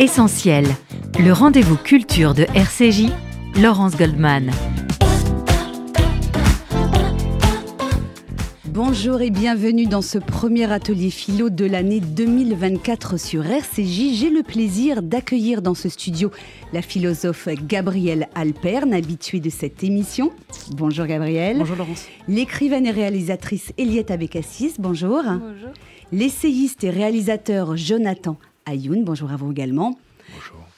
Essentiel, le rendez-vous culture de RCJ, Laurence Goldman. Bonjour et bienvenue dans ce premier atelier philo de l'année 2024 sur RCJ. J'ai le plaisir d'accueillir dans ce studio la philosophe Gabrielle Alperne, habituée de cette émission. Bonjour Gabrielle. Bonjour Laurence. L'écrivaine et réalisatrice Eliette Abécassis, bonjour. Bonjour. L'essayiste et réalisateur Jonathan Ayoun. Bonjour à vous également.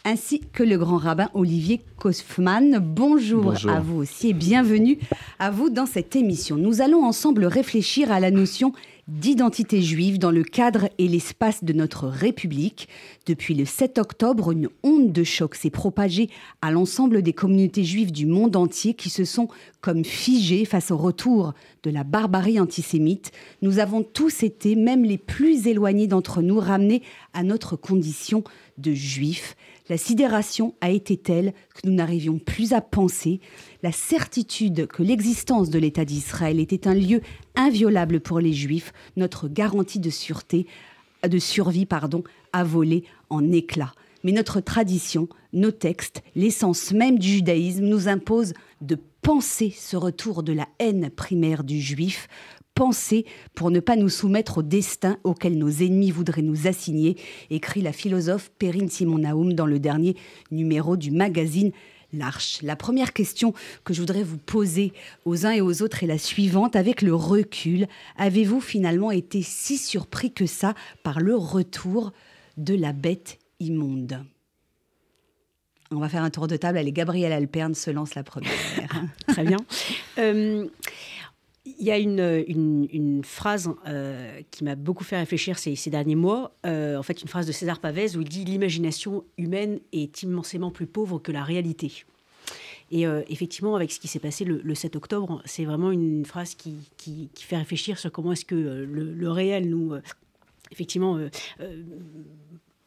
Ainsi que le grand rabbin Olivier Kosfman. Bonjour, Bonjour, à vous aussi et bienvenue à vous dans cette émission. Nous allons ensemble réfléchir à la notion d'identité juive dans le cadre et l'espace de notre République. Depuis le 7 octobre, une onde de choc s'est propagée à l'ensemble des communautés juives du monde entier qui se sont comme figées face au retour de la barbarie antisémite. Nous avons tous été, même les plus éloignés d'entre nous, ramenés à notre condition de juifs. La sidération a été telle que nous n'arrivions plus à penser la certitude que l'existence de l'État d'Israël était un lieu inviolable pour les Juifs, notre garantie de sûreté, de survie, pardon, a volé en éclats. Mais notre tradition, nos textes, l'essence même du judaïsme nous impose de penser ce retour de la haine primaire du juif, penser pour ne pas nous soumettre au destin auquel nos ennemis voudraient nous assigner, écrit la philosophe Perrine Simon Naoum dans le dernier numéro du magazine l'arche. La première question que je voudrais vous poser aux uns et aux autres est la suivante. Avec le recul, avez-vous finalement été si surpris que ça par le retour de la bête immonde on va faire un tour de table. Allez, Gabrielle Alperne se lance la première. Très bien. Euh, il y a une, phrase euh, qui m'a beaucoup fait réfléchir ces, derniers mois, euh, en fait une phrase de César Pavès où il dit ⁇ L'imagination humaine est immensément plus pauvre que la réalité ⁇ et euh, effectivement, avec ce qui s'est passé le, 7 octobre, c'est vraiment une phrase qui, fait réfléchir sur comment est-ce que le, le réel nous, effectivement,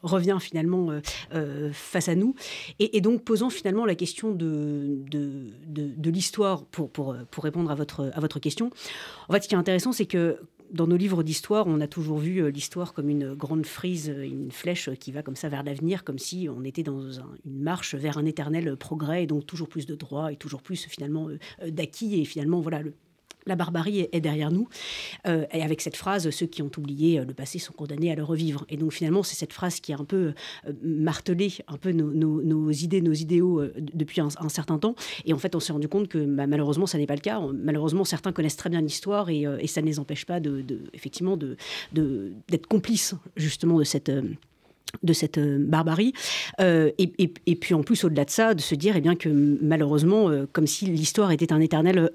revient finalement euh, euh, face à nous, et, donc posant finalement la question de, de, de, l'histoire pour, pour, pour, répondre à votre, à votre question. En fait, ce qui est intéressant, c'est que dans nos livres d'histoire, on a toujours vu euh, l'histoire comme une grande frise, une flèche qui va comme ça vers l'avenir, comme si on était dans une marche vers un éternel progrès, et donc toujours plus de droits et toujours plus finalement d'acquis, et finalement voilà le la barbarie est, derrière nous. Euh, et avec cette phrase, ceux qui ont oublié euh, le passé sont condamnés à le revivre. Et donc finalement, c'est cette phrase qui a un peu euh, martelé un peu nos, idées, nos idéaux depuis un, certain temps. Et en fait, on s'est rendu compte que bah, malheureusement, ça n'est pas le cas. Malheureusement, certains connaissent très bien l'histoire et, ça ne les empêche pas de, effectivement d'être complices justement de cette de cette euh, barbarie. Euh, et, puis en plus, au-delà de ça, de se dire eh bien, que malheureusement, euh, comme si l'histoire était un éternel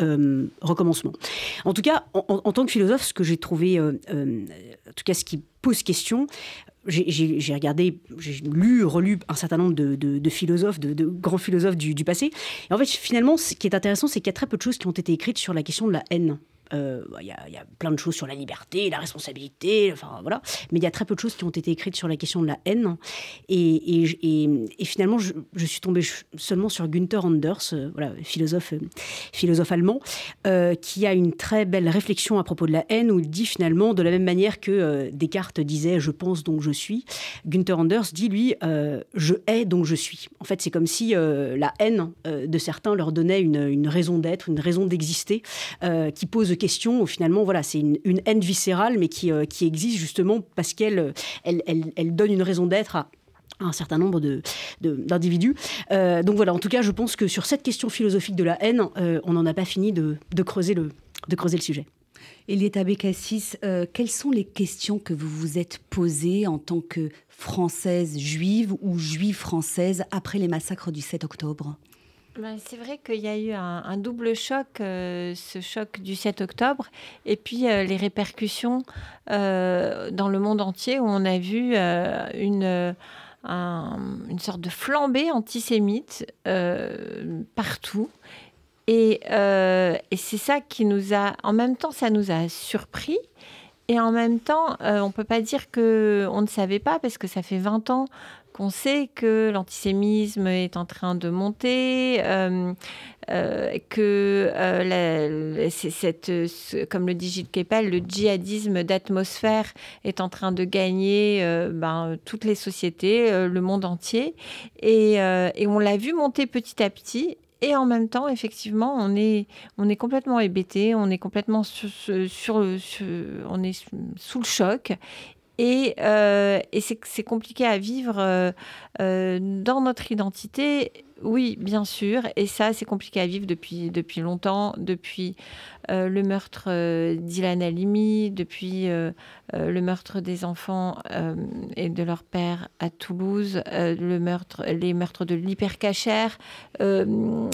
recommencement. En tout cas, en, tant que philosophe, ce que j'ai trouvé, en tout cas ce qui pose question, j'ai regardé, j'ai lu, relu un certain nombre de, philosophes, de, grands philosophes du, du, passé. Et en fait, finalement, ce qui est intéressant, c'est qu'il y a très peu de choses qui ont été écrites sur la question de la haine euh, bah, il, y a, plein de choses sur la liberté, la responsabilité, enfin voilà. Mais il y a très peu de choses qui ont été écrites sur la question de la haine. Et, finalement, je, suis tombée seulement sur Günther Anders, euh, voilà, philosophe, euh, philosophe allemand, qui a une très belle réflexion à propos de la haine, où il dit finalement, de la même manière que Descartes disait je pense donc je suis, Günther Anders dit lui je hais donc je suis. En fait, c'est comme si la haine de certains leur donnait une, une raison d'être, une raison d'exister, qui pose question Finalement, voilà, c'est une, haine viscérale, mais qui, euh, qui existe justement parce qu'elle elle, donne une raison d'être à un certain nombre d'individus. Euh, donc voilà, en tout cas, je pense que sur cette question philosophique de la haine, euh, on n'en a pas fini de, creuser le, de creuser le sujet. Eliette Abécassis, quelles sont les questions que vous vous êtes posées en tant que Française juive ou juive française après les massacres du 7 octobre ben, c'est vrai qu'il y a eu un, double choc, euh, ce choc du 7 octobre, et puis euh, les répercussions euh, dans le monde entier où on a vu une, une sorte de flambée antisémite partout. Et, et c'est ça qui nous a, en même temps, ça nous a surpris. Et en même temps, on ne peut pas dire qu'on ne savait pas, parce que ça fait 20 ans qu'on sait que l'antisémitisme est en train de monter, euh, euh, que, euh, cette, comme le dit Gilles Kepel, le djihadisme d'atmosphère est en train de gagner ben, toutes les sociétés, le monde entier. Et, on l'a vu monter petit à petit. Et en même temps, effectivement, on est, on est complètement hébété, on est complètement sur, on est sous le choc. Et, euh, c'est compliqué à vivre euh, euh, dans notre identité oui, bien sûr. Et ça, c'est compliqué à vivre depuis, depuis longtemps, depuis euh, le meurtre euh, d'Ilan depuis euh, le meurtre des enfants et de leur père à Toulouse, le meurtre, les meurtres de l'hypercachère. on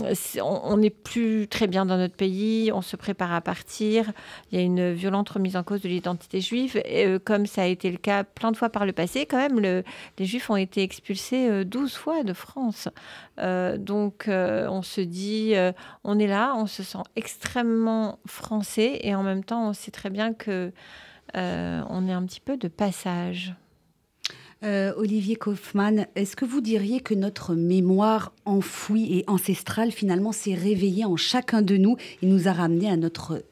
n'est plus très bien dans notre pays, on se prépare à partir. Il y a une violente remise en cause de l'identité juive, et, comme ça a été le cas plein de fois par le passé. Quand même, les juifs ont été expulsés 12 fois de France. Euh, donc euh, on se dit, euh, on est là, on se sent extrêmement français et en même temps on sait très bien que on est un petit peu de passage. Olivier Kaufmann, est-ce que vous diriez que notre mémoire enfouie et ancestrale finalement s'est réveillée en chacun de nous et nous a ramené à notre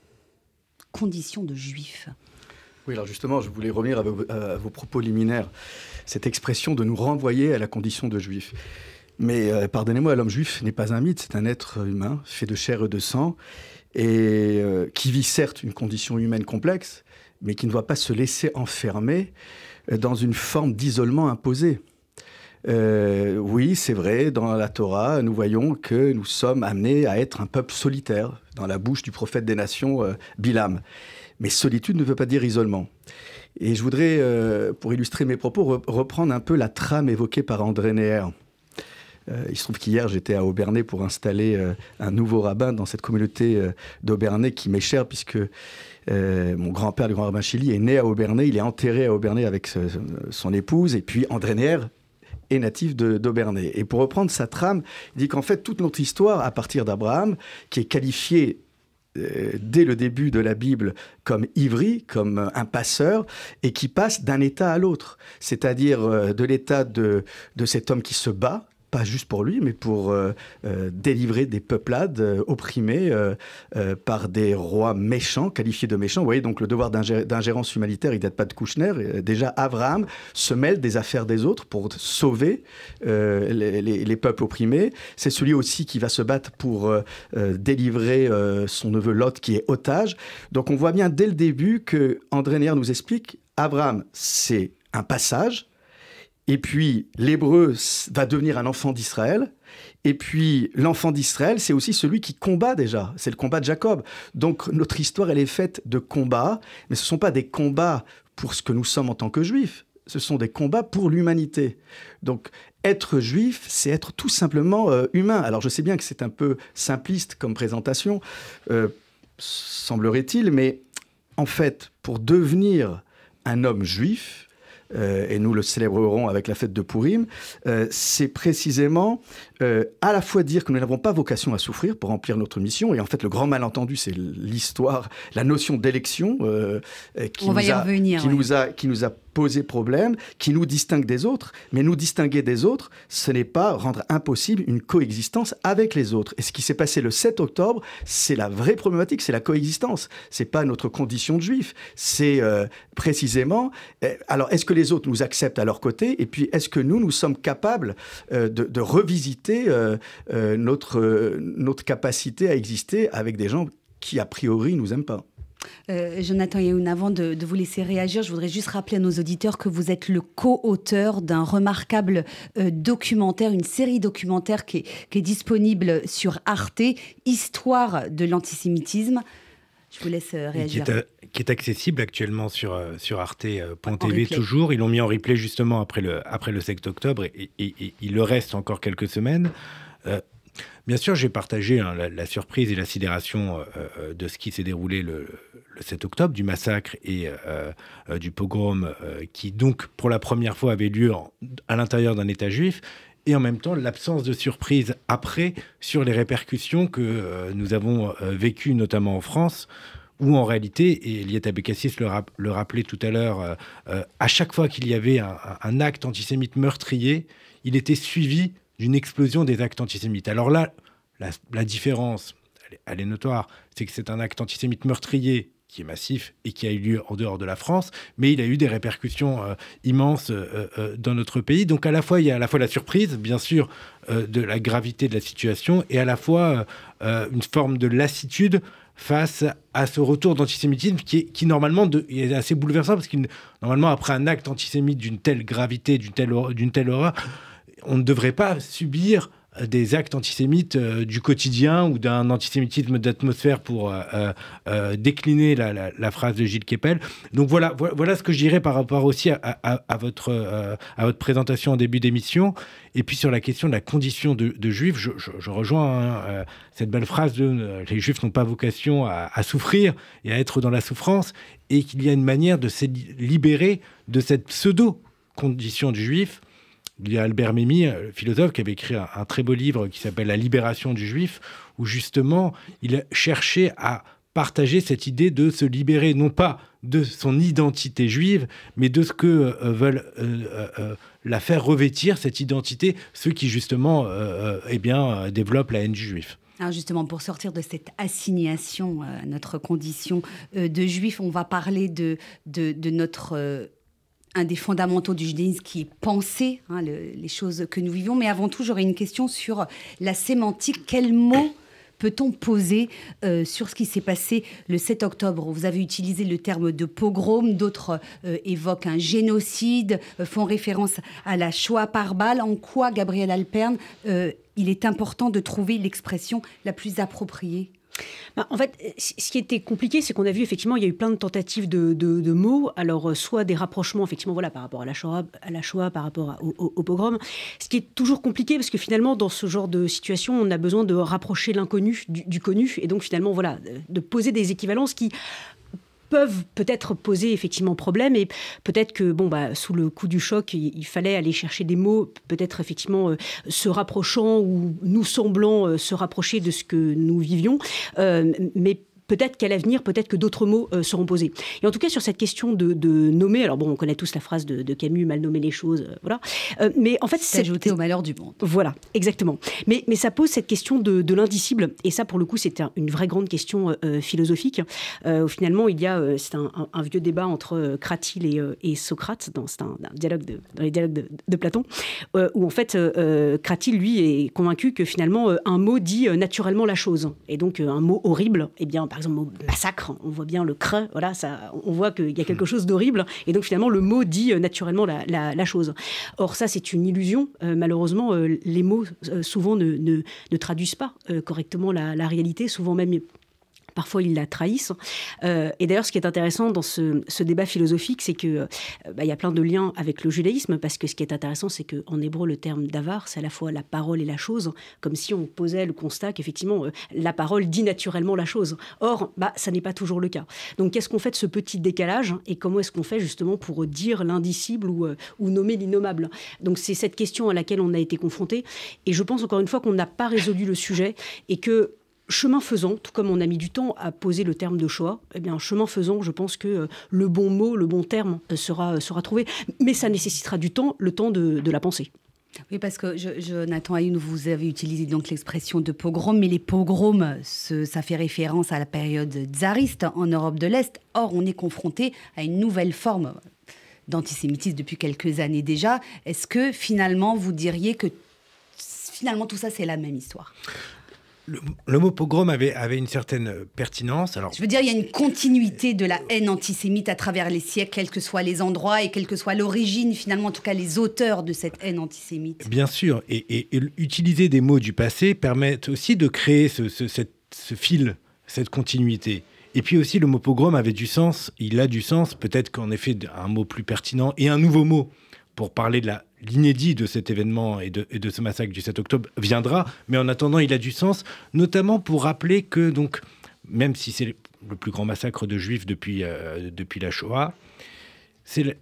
condition de juif oui, alors justement, je voulais revenir à vos, propos liminaires. Cette expression de nous renvoyer à la condition de juif. Mais euh, pardonnez-moi, l'homme juif n'est pas un mythe, c'est un être humain fait de chair et de sang, et euh, qui vit certes une condition humaine complexe, mais qui ne doit pas se laisser enfermer euh, dans une forme d'isolement imposé. oui, c'est vrai, dans la Torah, nous voyons que nous sommes amenés à être un peuple solitaire, dans la bouche du prophète des nations, Bilam. Mais solitude ne veut pas dire isolement. Et je voudrais, pour illustrer mes propos, reprendre un peu la trame évoquée par André Neher. Euh, il se trouve qu'hier, j'étais à Aubernay pour installer euh, un nouveau rabbin dans cette communauté euh, d'Aubernay qui m'est chère, puisque mon grand-père, le grand rabbin Chili, est né à Aubernay. Il est enterré à Aubernay avec son épouse. Et puis, André Neher, est natif d'Aubernay. Et pour reprendre sa trame, il dit qu'en fait, toute notre histoire, à partir d'Abraham, qui est qualifié dès le début de la Bible comme ivri, comme un passeur, et qui passe d'un état à l'autre, c'est-à-dire de l'état de, de cet homme qui se bat, pas juste pour lui, mais pour euh, euh, délivrer des peuplades euh, opprimées par des rois méchants, qualifiés de méchants. Vous voyez, donc le devoir d'ingérence humanitaire, il date pas de Kouchner. Déjà, Abraham se mêle des affaires des autres pour sauver les, peuples opprimés. C'est celui aussi qui va se battre pour délivrer son neveu Lot, qui est otage. Donc on voit bien dès le début que André nous explique, Abraham, c'est un passage, et puis, l'hébreu va devenir un enfant d'Israël. Et puis, l'enfant d'Israël, c'est aussi celui qui combat déjà. C'est le combat de Jacob. Donc, notre histoire, elle est faite de combats, mais ce ne sont pas des combats pour ce que nous sommes en tant que juifs. Ce sont des combats pour l'humanité. Donc, être juif, c'est être tout simplement euh, humain. Alors, je sais bien que c'est un peu simpliste comme présentation, euh, semblerait-il, mais en fait, pour devenir un homme juif, euh, et nous le célébrerons avec la fête de Purim, euh, c'est précisément euh, à la fois dire que nous n'avons pas vocation à souffrir pour remplir notre mission, et en fait le grand malentendu, c'est l'histoire, la notion d'élection qui, nous a, qui nous a poser problème, qui nous distingue des autres. Mais nous distinguer des autres, ce n'est pas rendre impossible une coexistence avec les autres. Et ce qui s'est passé le 7 octobre, c'est la vraie problématique, c'est la coexistence. C'est pas notre condition de juif. C'est euh, précisément. Eh, alors, est-ce que les autres nous acceptent à leur côté Et puis, est-ce que nous, nous sommes capables euh, de, de, revisiter euh, notre, notre capacité à exister avec des gens qui, a priori, nous aiment pas euh, Jonathan une avant de, vous laisser réagir, je voudrais juste rappeler à nos auditeurs que vous êtes le co-auteur d'un remarquable euh, documentaire, une série documentaire qui est, disponible sur Arte, Histoire de l'antisémitisme. Je vous laisse euh, réagir. Euh, qui est, accessible actuellement sur, sur arte.tv toujours. Ils l'ont mis en replay justement après le, après le 7 octobre et, et, il le reste encore quelques semaines. Bien sûr, j'ai partagé hein, la, surprise et la sidération euh, euh, de ce qui s'est déroulé le, 7 octobre, du massacre et euh, du pogrom qui, donc, pour la première fois, avait lieu à l'intérieur d'un État juif. Et en même temps, l'absence de surprise après sur les répercussions que nous avons vécues, notamment en France, où en réalité, et Eliette Abécassis le, le, rappelait tout à l'heure, à chaque fois qu'il y avait un acte antisémite meurtrier, il était suivi d'une explosion des actes antisémites. Alors là, la, différence, elle est, notoire, c'est que c'est un acte antisémite meurtrier qui est massif et qui a eu lieu en dehors de la France, mais il a eu des répercussions euh, immenses euh, euh, dans notre pays. Donc à la fois, il y a à la fois la surprise, bien sûr, de la gravité de la situation, et à la fois une forme de lassitude face à ce retour d'antisémitisme qui, est, normalement est assez bouleversant, parce que normalement, après un acte antisémite d'une telle gravité, d'une telle, d'une telle horreur, on ne devrait pas subir euh, des actes antisémites euh, du quotidien ou d'un antisémitisme d'atmosphère pour euh, décliner la, phrase de Gilles Keppel. Donc voilà, voilà, ce que je dirais par rapport aussi à, votre, présentation en début d'émission. Et puis sur la question de la condition de, juif, je, rejoins hein, cette belle phrase de les juifs n'ont pas vocation à souffrir et à être dans la souffrance, et qu'il y a une manière de se libérer de cette pseudo condition du juif il y a Albert Memmi, euh, philosophe, qui avait écrit un, très beau livre qui s'appelle La libération du juif, où justement il cherchait à partager cette idée de se libérer, non pas de son identité juive, mais de ce que euh, euh, veulent la faire revêtir, cette identité, ceux qui justement eh bien, développent la haine du juif. justement, pour sortir de cette assignation à notre condition de juif, on va parler de, de notre un des fondamentaux du judaïsme qui est penser hein, les choses que nous vivons. Mais avant tout, j'aurais une question sur la sémantique. Quel mot peut-on poser euh, sur ce qui s'est passé le 7 octobre Vous avez utilisé le terme de pogrom, d'autres euh, évoquent un génocide, euh, font référence à la Shoah par balle. En quoi, Gabriel Alperne, il est important de trouver l'expression la plus appropriée bah, en fait, euh, ce qui était compliqué, c'est qu'on a vu effectivement, il y a eu plein de tentatives de, mots. Alors, euh, soit des rapprochements, effectivement, voilà, par rapport à la Shoah, par rapport au, pogrom. Ce qui est toujours compliqué, parce que finalement, dans ce genre de situation, on a besoin de rapprocher l'inconnu du, du, connu. Et donc, finalement, voilà, euh, de poser des équivalences qui, peuvent peut-être poser effectivement problème et peut-être que bon bah sous le coup du choc il, fallait aller chercher des mots peut-être effectivement euh, se rapprochant ou nous semblant euh, se rapprocher de ce que nous vivions euh, mais peut-être qu'à l'avenir, peut-être que d'autres mots euh, seront posés. Et en tout cas, sur cette question de, nommer, alors bon, on connaît tous la phrase de, Camus, mal nommer les choses, euh, voilà. Euh, mais en fait, c'est ajouté au malheur du monde. Voilà, exactement. Mais, mais ça pose cette question de, l'indicible. Et ça, pour le coup, c'est une vraie grande question philosophique. finalement, il y a, c'est un, vieux débat entre Cratyle et, Socrate, dans, c'est un, dialogue de, dans les dialogues de, Platon, où en fait, Cratyle, lui, est convaincu que finalement, un mot dit naturellement la chose. Et donc, un mot horrible, eh bien, par bah, par exemple, massacre, on voit bien le crin, voilà, ça, on voit qu'il y a quelque chose d'horrible. Et donc, finalement, le mot dit euh, naturellement la, chose. Or, ça, c'est une illusion. Euh, malheureusement, euh, les mots, souvent, ne, traduisent pas correctement la, la réalité, souvent même parfois ils la trahissent. Euh, et d'ailleurs, ce qui est intéressant dans ce, débat philosophique, c'est qu'il euh, bah, y a plein de liens avec le judaïsme, parce que ce qui est intéressant, c'est qu'en hébreu, le terme d'avar, c'est à la fois la parole et la chose, comme si on posait le constat qu'effectivement, euh, la parole dit naturellement la chose. Or, bah, ça n'est pas toujours le cas. Donc, qu'est-ce qu'on fait de ce petit décalage et comment est-ce qu'on fait justement pour dire l'indicible ou, ou nommer l'innommable Donc, c'est cette question à laquelle on a été confronté. Et je pense encore une fois qu'on n'a pas résolu le sujet et que chemin faisant, tout comme on a mis du temps à poser le terme de choix, eh bien, chemin faisant, je pense que euh, le bon mot, le bon terme euh, sera, euh, sera trouvé. Mais ça nécessitera du temps, le temps de, la pensée. Oui, parce que je, Jonathan Ayoun, vous avez utilisé donc l'expression de pogrom, mais les pogroms, ça fait référence à la période tsariste en Europe de l'Est. Or, on est confronté à une nouvelle forme d'antisémitisme depuis quelques années déjà. Est-ce que finalement, vous diriez que finalement tout ça, c'est la même histoire le, mot pogrom avait, avait une certaine euh, pertinence. Alors, je veux dire, il y a une continuité de la haine antisémite à travers les siècles, quels que soient les endroits et quelle que soit l'origine, finalement, en tout cas les auteurs de cette haine antisémite. Bien sûr, et, utiliser des mots du passé permet aussi de créer ce, ce fil, cette continuité. Et puis aussi, le mot pogrom avait du sens, il a du sens, peut-être qu'en effet, un mot plus pertinent et un nouveau mot pour parler de l'inédit de cet événement et de, ce massacre du 7 octobre viendra. Mais en attendant, il a du sens, notamment pour rappeler que, donc, même si c'est le plus grand massacre de juifs depuis, euh, depuis la Shoah, c'est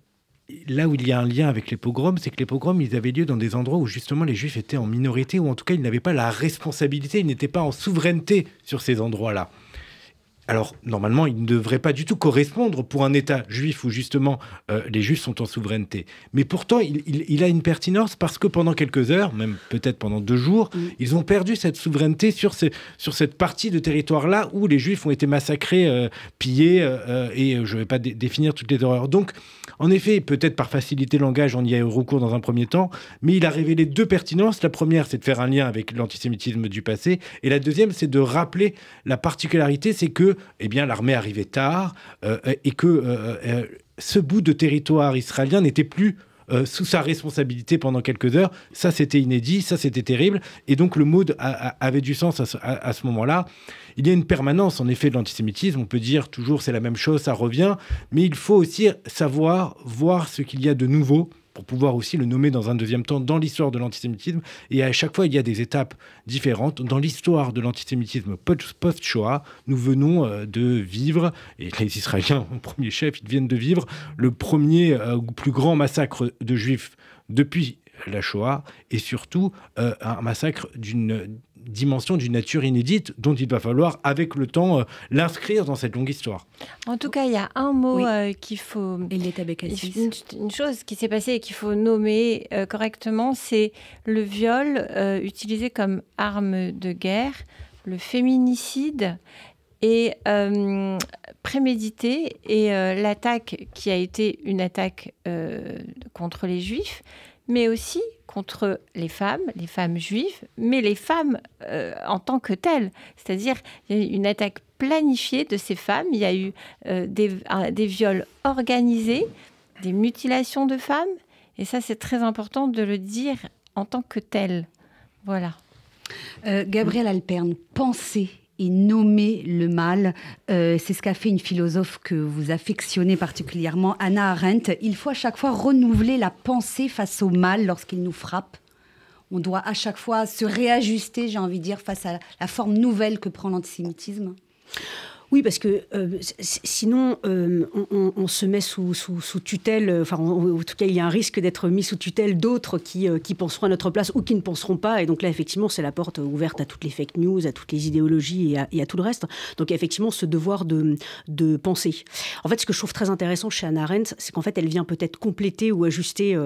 là où il y a un lien avec les pogroms, c'est que les pogroms, ils avaient lieu dans des endroits où justement les juifs étaient en minorité, ou en tout cas ils n'avaient pas la responsabilité, ils n'étaient pas en souveraineté sur ces endroits-là alors normalement, il ne devrait pas du tout correspondre pour un État juif où justement euh, les juifs sont en souveraineté. Mais pourtant, il, a une pertinence parce que pendant quelques heures, même peut-être pendant deux jours, mm. ils ont perdu cette souveraineté sur, ce, sur cette partie de territoire-là où les juifs ont été massacrés, euh, pillés, euh, et je ne vais pas définir toutes les horreurs. Donc, en effet, peut-être par facilité de langage, on y a eu recours dans un premier temps, mais il a révélé deux pertinences. La première, c'est de faire un lien avec l'antisémitisme du passé, et la deuxième, c'est de rappeler la particularité, c'est que eh bien l'armée arrivait tard euh, et que euh, euh, ce bout de territoire israélien n'était plus sous sa responsabilité pendant quelques heures. Ça, c'était inédit, ça, c'était terrible. Et donc, le mot avait du sens à ce moment-là. Il y a une permanence, en effet, de l'antisémitisme. On peut dire toujours c'est la même chose, ça revient. Mais il faut aussi savoir voir ce qu'il y a de nouveau pour pouvoir aussi le nommer dans un deuxième temps dans l'histoire de l'antisémitisme. Et à chaque fois, il y a des étapes différentes. Dans l'histoire de l'antisémitisme post-Shoah, nous venons euh, de vivre, et les Israéliens, en premier chef, ils viennent de vivre le premier euh, ou plus grand massacre de juifs depuis la Shoah et surtout euh, un massacre d'une dimension d'une nature inédite dont il va falloir avec le temps euh, l'inscrire dans cette longue histoire. En tout cas, il y a un mot euh, qu'il faut... Une, une, chose qui s'est passée et qu'il faut nommer correctement, c'est le viol utilisé comme arme de guerre, le féminicide et prémédité et l'attaque qui a été une attaque contre les juifs mais aussi contre les femmes, les femmes juives, mais les femmes euh, en tant que telles. C'est-à-dire une attaque planifiée de ces femmes. Il y a eu euh, des, viols organisés, des mutilations de femmes. Et ça, c'est très important de le dire en tant que telles. Voilà. Gabrielle euh, Gabriel Alperne, penser et nommer le mal. Euh, c'est ce qu'a fait une philosophe que vous affectionnez particulièrement, Anna Arendt. Il faut à chaque fois renouveler la pensée face au mal lorsqu'il nous frappe. On doit à chaque fois se réajuster, j'ai envie de dire, face à la forme nouvelle que prend l'antisémitisme. Oui, parce que euh, sinon, euh, on, se met sous, sous, sous tutelle, euh, enfin, en tout cas, il y a un risque d'être mis sous tutelle d'autres qui, qui penseront à notre place ou qui ne penseront pas. Et donc là, effectivement, c'est la porte ouverte à toutes les fake news, à toutes les idéologies et à, tout le reste. Donc, effectivement ce devoir de, de penser. En fait, ce que je trouve très intéressant chez Anna Arendt, c'est qu'en fait, elle vient peut-être compléter ou ajuster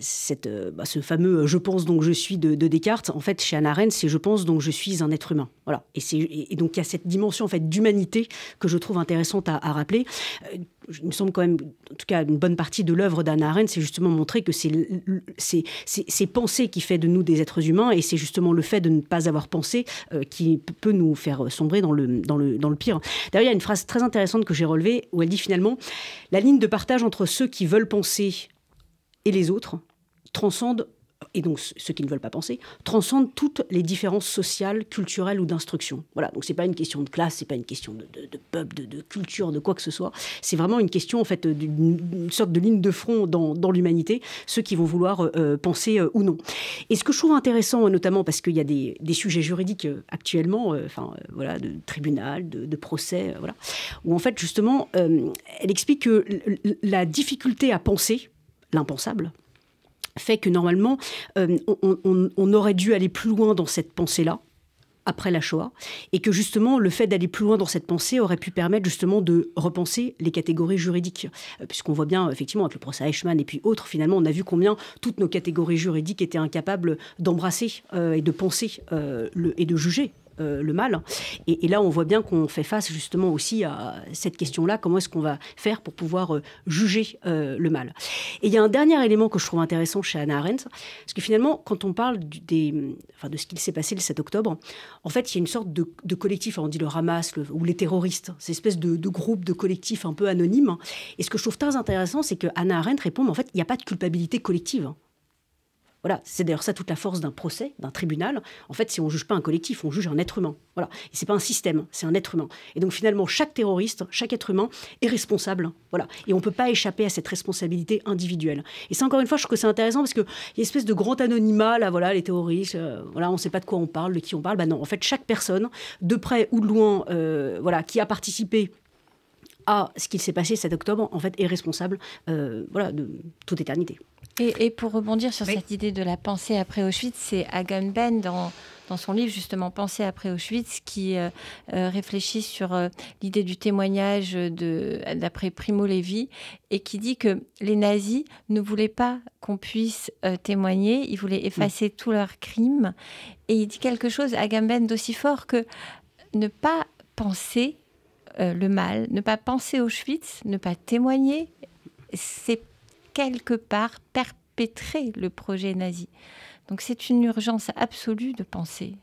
cette, bah, ce fameux je pense donc je suis de, Descartes. En fait, chez Anna Arendt, c'est je pense donc je suis un être humain. Voilà. Et, et donc, il y a cette dimension mention en fait d'humanité que je trouve intéressante à, rappeler. Euh, il me semble quand même, en tout cas, une bonne partie de l'œuvre d'Anna Arendt, c'est justement montrer que c'est ces qui fait de nous des êtres humains, et c'est justement le fait de ne pas avoir pensé euh, qui peut nous faire sombrer dans le, dans le, dans le pire. D'ailleurs, il y a une phrase très intéressante que j'ai relevée, où elle dit finalement, la ligne de partage entre ceux qui veulent penser et les autres transcende et donc ceux qui ne veulent pas penser, transcendent toutes les différences sociales, culturelles ou d'instruction. Voilà, donc c'est pas une question de classe, c'est pas une question de, de peuple, de, culture, de quoi que ce soit. C'est vraiment une question en fait d'une sorte de ligne de front dans, l'humanité, ceux qui vont vouloir euh, euh, penser euh, ou non. Et ce que je trouve intéressant, notamment parce qu'il y a des, sujets juridiques actuellement, enfin voilà, de tribunal, de, procès, voilà, où en fait justement, elle explique que la difficulté à penser l'impensable, fait que normalement, euh, on, aurait dû aller plus loin dans cette pensée-là, après la Shoah, et que justement le fait d'aller plus loin dans cette pensée aurait pu permettre justement de repenser les catégories juridiques, euh, puisqu'on voit bien effectivement avec le procès Eichmann et puis autres, finalement on a vu combien toutes nos catégories juridiques étaient incapables d'embrasser euh, et de penser et de juger euh, le mal. Et, là, on voit bien qu'on fait face justement aussi à cette question-là, comment est-ce qu'on va faire pour pouvoir euh, juger euh, le mal. Et il y a un dernier élément que je trouve intéressant chez Anna Arendt, parce que finalement, quand on parle de ce qu'il s'est passé le 7 octobre, en fait, il y a une sorte de, collectif, hein, on dit le Hamas ou les terroristes, ces espèces de, de groupes, de collectifs un peu anonymes. Et ce que je trouve très intéressant, c'est que Anna Arendt répond, en fait, il n'y a pas de culpabilité collective. Hein. Voilà, c'est d'ailleurs ça toute la force d'un procès, d'un tribunal. En fait, si on ne juge pas un collectif, on juge un être humain. Voilà, ce c'est pas un système, c'est un être humain. Et donc finalement, chaque terroriste, chaque être humain est responsable. Voilà, et on ne peut pas échapper à cette responsabilité individuelle. Et c'est encore une fois, je trouve que c'est intéressant parce que y a une espèce de grand anonymat voilà, les terroristes, euh, voilà, on ne sait pas de quoi on parle, de qui on parle. Bah non, en fait, chaque personne, de près ou de loin, euh, voilà, qui a participé à ce qu'il s'est passé cet octobre, en fait, est responsable, euh, voilà, de toute éternité. Et, pour rebondir sur cette idée de la pensée après Auschwitz, c'est Agamben dans dans son livre justement Pensée après Auschwitz, qui euh, euh, réfléchit sur euh, l'idée du témoignage d'après Primo Levi et qui dit que les nazis ne voulaient pas qu'on puisse témoigner, ils voulaient effacer mm. tous leurs crimes. Et il dit quelque chose, à Agamben, d'aussi fort que ne pas penser le mal, ne pas penser Auschwitz, ne pas témoigner, c'est quelque part perpétrer le projet nazi. Donc c'est une urgence absolue de penser.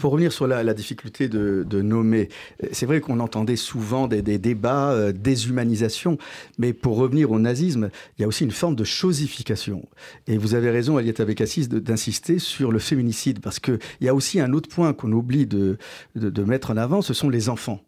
Pour revenir sur la, difficulté de, nommer, c'est vrai qu'on entendait souvent des, débats, euh, déshumanisation, mais pour revenir au nazisme, il y a aussi une forme de chosification. Et vous avez raison, Aliette assise d'insister sur le féminicide, parce qu'il y a aussi un autre point qu'on oublie de, mettre en avant, ce sont les enfants.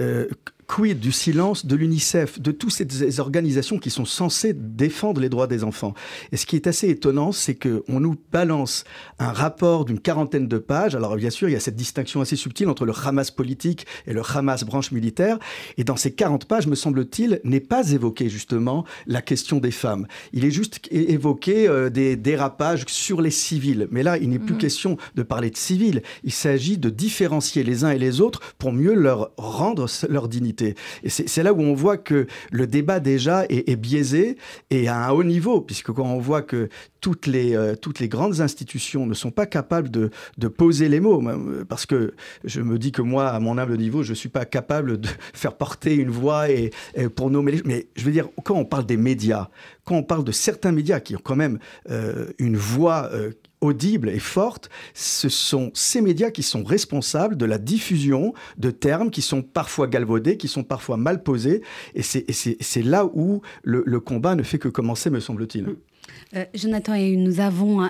Euh, Quid du silence de l'UNICEF, de toutes ces organisations qui sont censées défendre les droits des enfants Et ce qui est assez étonnant, c'est qu'on nous balance un rapport d'une quarantaine de pages. Alors bien sûr, il y a cette distinction assez subtile entre le Hamas politique et le Hamas branche militaire. Et dans ces 40 pages, me semble-t-il, n'est pas évoqué justement la question des femmes. Il est juste évoqué euh, des dérapages sur les civils. Mais là, il n'est plus mmh. question de parler de civils. Il s'agit de différencier les uns et les autres pour mieux leur rendre leur dignité et c'est là où on voit que le débat déjà est, biaisé et à un haut niveau, puisque quand on voit que toutes les, euh, toutes les grandes institutions ne sont pas capables de, poser les mots, euh, parce que je me dis que moi, à mon humble niveau, je ne suis pas capable de faire porter une voix et, pour nommer les... Mais je veux dire, quand on parle des médias, quand on parle de certains médias qui ont quand même euh, une voix audible et forte, ce sont ces médias qui sont responsables de la diffusion de termes qui sont parfois galvaudés, qui sont parfois mal posés. Et c'est là où le, combat ne fait que commencer, me semble-t-il. Euh, Jonathan, nous avons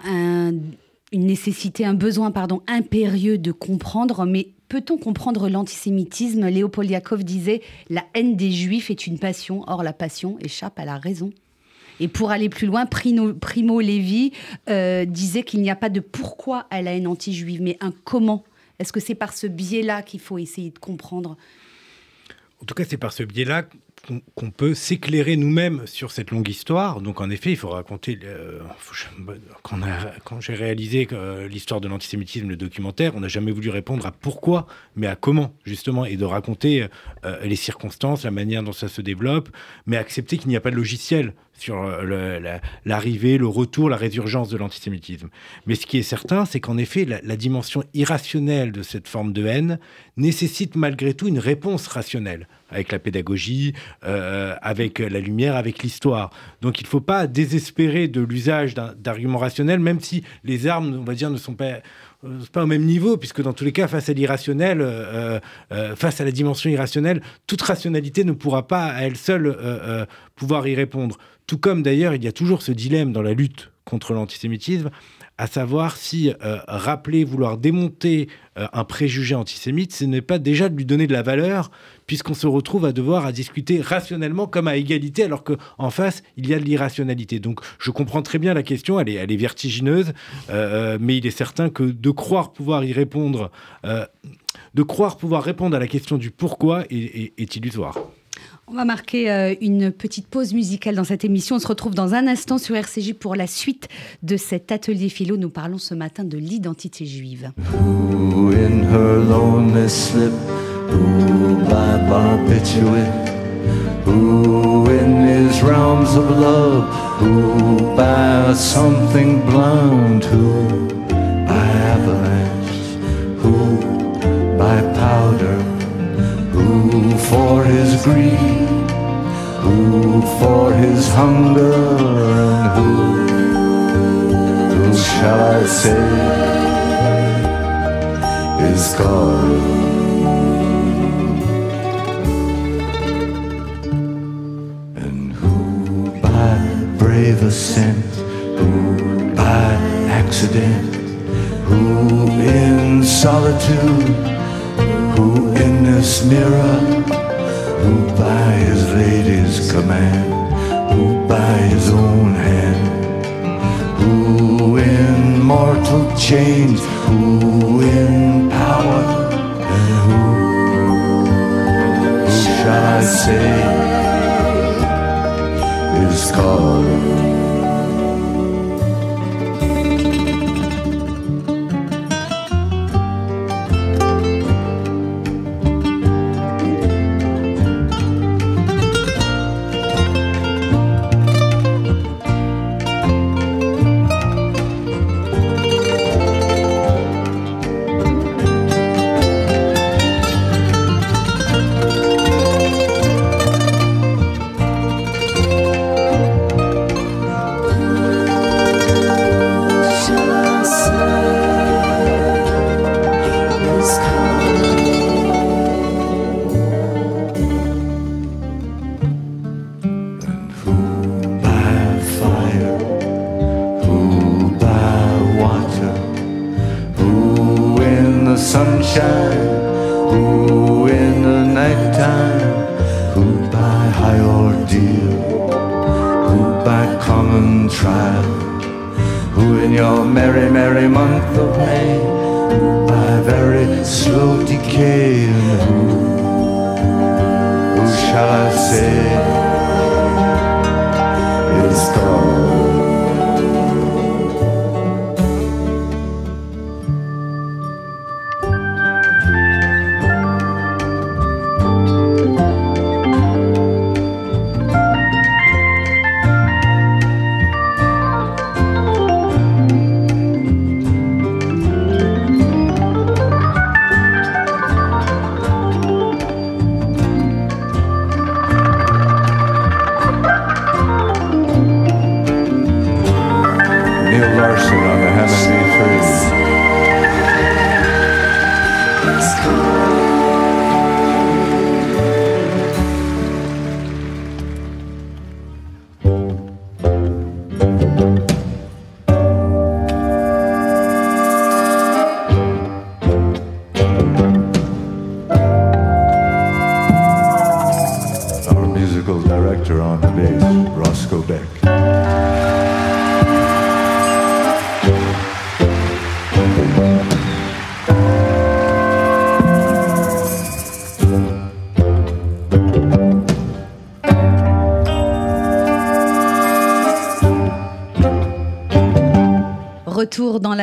une nécessité, un besoin pardon, impérieux de comprendre, mais peut-on comprendre l'antisémitisme Léopold Yakov disait La haine des juifs est une passion, or la passion échappe à la raison. Et pour aller plus loin, Primo, Levi euh, disait qu'il n'y a pas de pourquoi à la haine anti-juive, mais un comment. Est-ce que c'est par ce biais-là qu'il faut essayer de comprendre En tout cas, c'est par ce biais-là qu'on peut s'éclairer nous-mêmes sur cette longue histoire. Donc en effet, il faut raconter... Euh, bah, quand, j'ai réalisé euh, l'histoire de l'antisémitisme, le documentaire, on n'a jamais voulu répondre à pourquoi, mais à comment, justement, et de raconter les circonstances, la manière dont ça se développe, mais accepter qu'il n'y a pas de logiciel sur euh, l'arrivée, le retour, la résurgence de l'antisémitisme. Mais ce qui est certain, c'est qu'en effet, la, dimension irrationnelle de cette forme de haine nécessite malgré tout une réponse rationnelle, avec la pédagogie, euh, avec la lumière, avec l'histoire. Donc il ne faut pas désespérer de l'usage d'arguments rationnels, même si les armes, on va dire, ne sont pas euh, c'est pas au même niveau, puisque dans tous les cas, face à l'irrationnel, euh, euh, face à la dimension irrationnelle, toute rationalité ne pourra pas à elle seule pouvoir y répondre. Tout comme d'ailleurs, il y a toujours ce dilemme dans la lutte contre l'antisémitisme à savoir si euh, rappeler, vouloir démonter euh, un préjugé antisémite, ce n'est pas déjà de lui donner de la valeur, puisqu'on se retrouve à devoir à discuter rationnellement comme à égalité, alors qu'en face, il y a de l'irrationalité. Donc je comprends très bien la question, elle est, vertigineuse, euh, mais il est certain que de croire pouvoir y répondre, de croire pouvoir répondre à la question du pourquoi est illusoire. On va marquer euh, une petite pause musicale dans cette émission. On se retrouve dans un instant sur RCJ pour la suite de cet atelier philo. Nous parlons ce matin de l'identité juive. Who in something who by who by powder. Who for his greed, who for his hunger, and who, who shall I say is God? brave ascent, who by accident, who in solitude who in this mirror, who by his lady's command, who by his own hand, who in mortal chains, who in power, and who, who shall I say is called?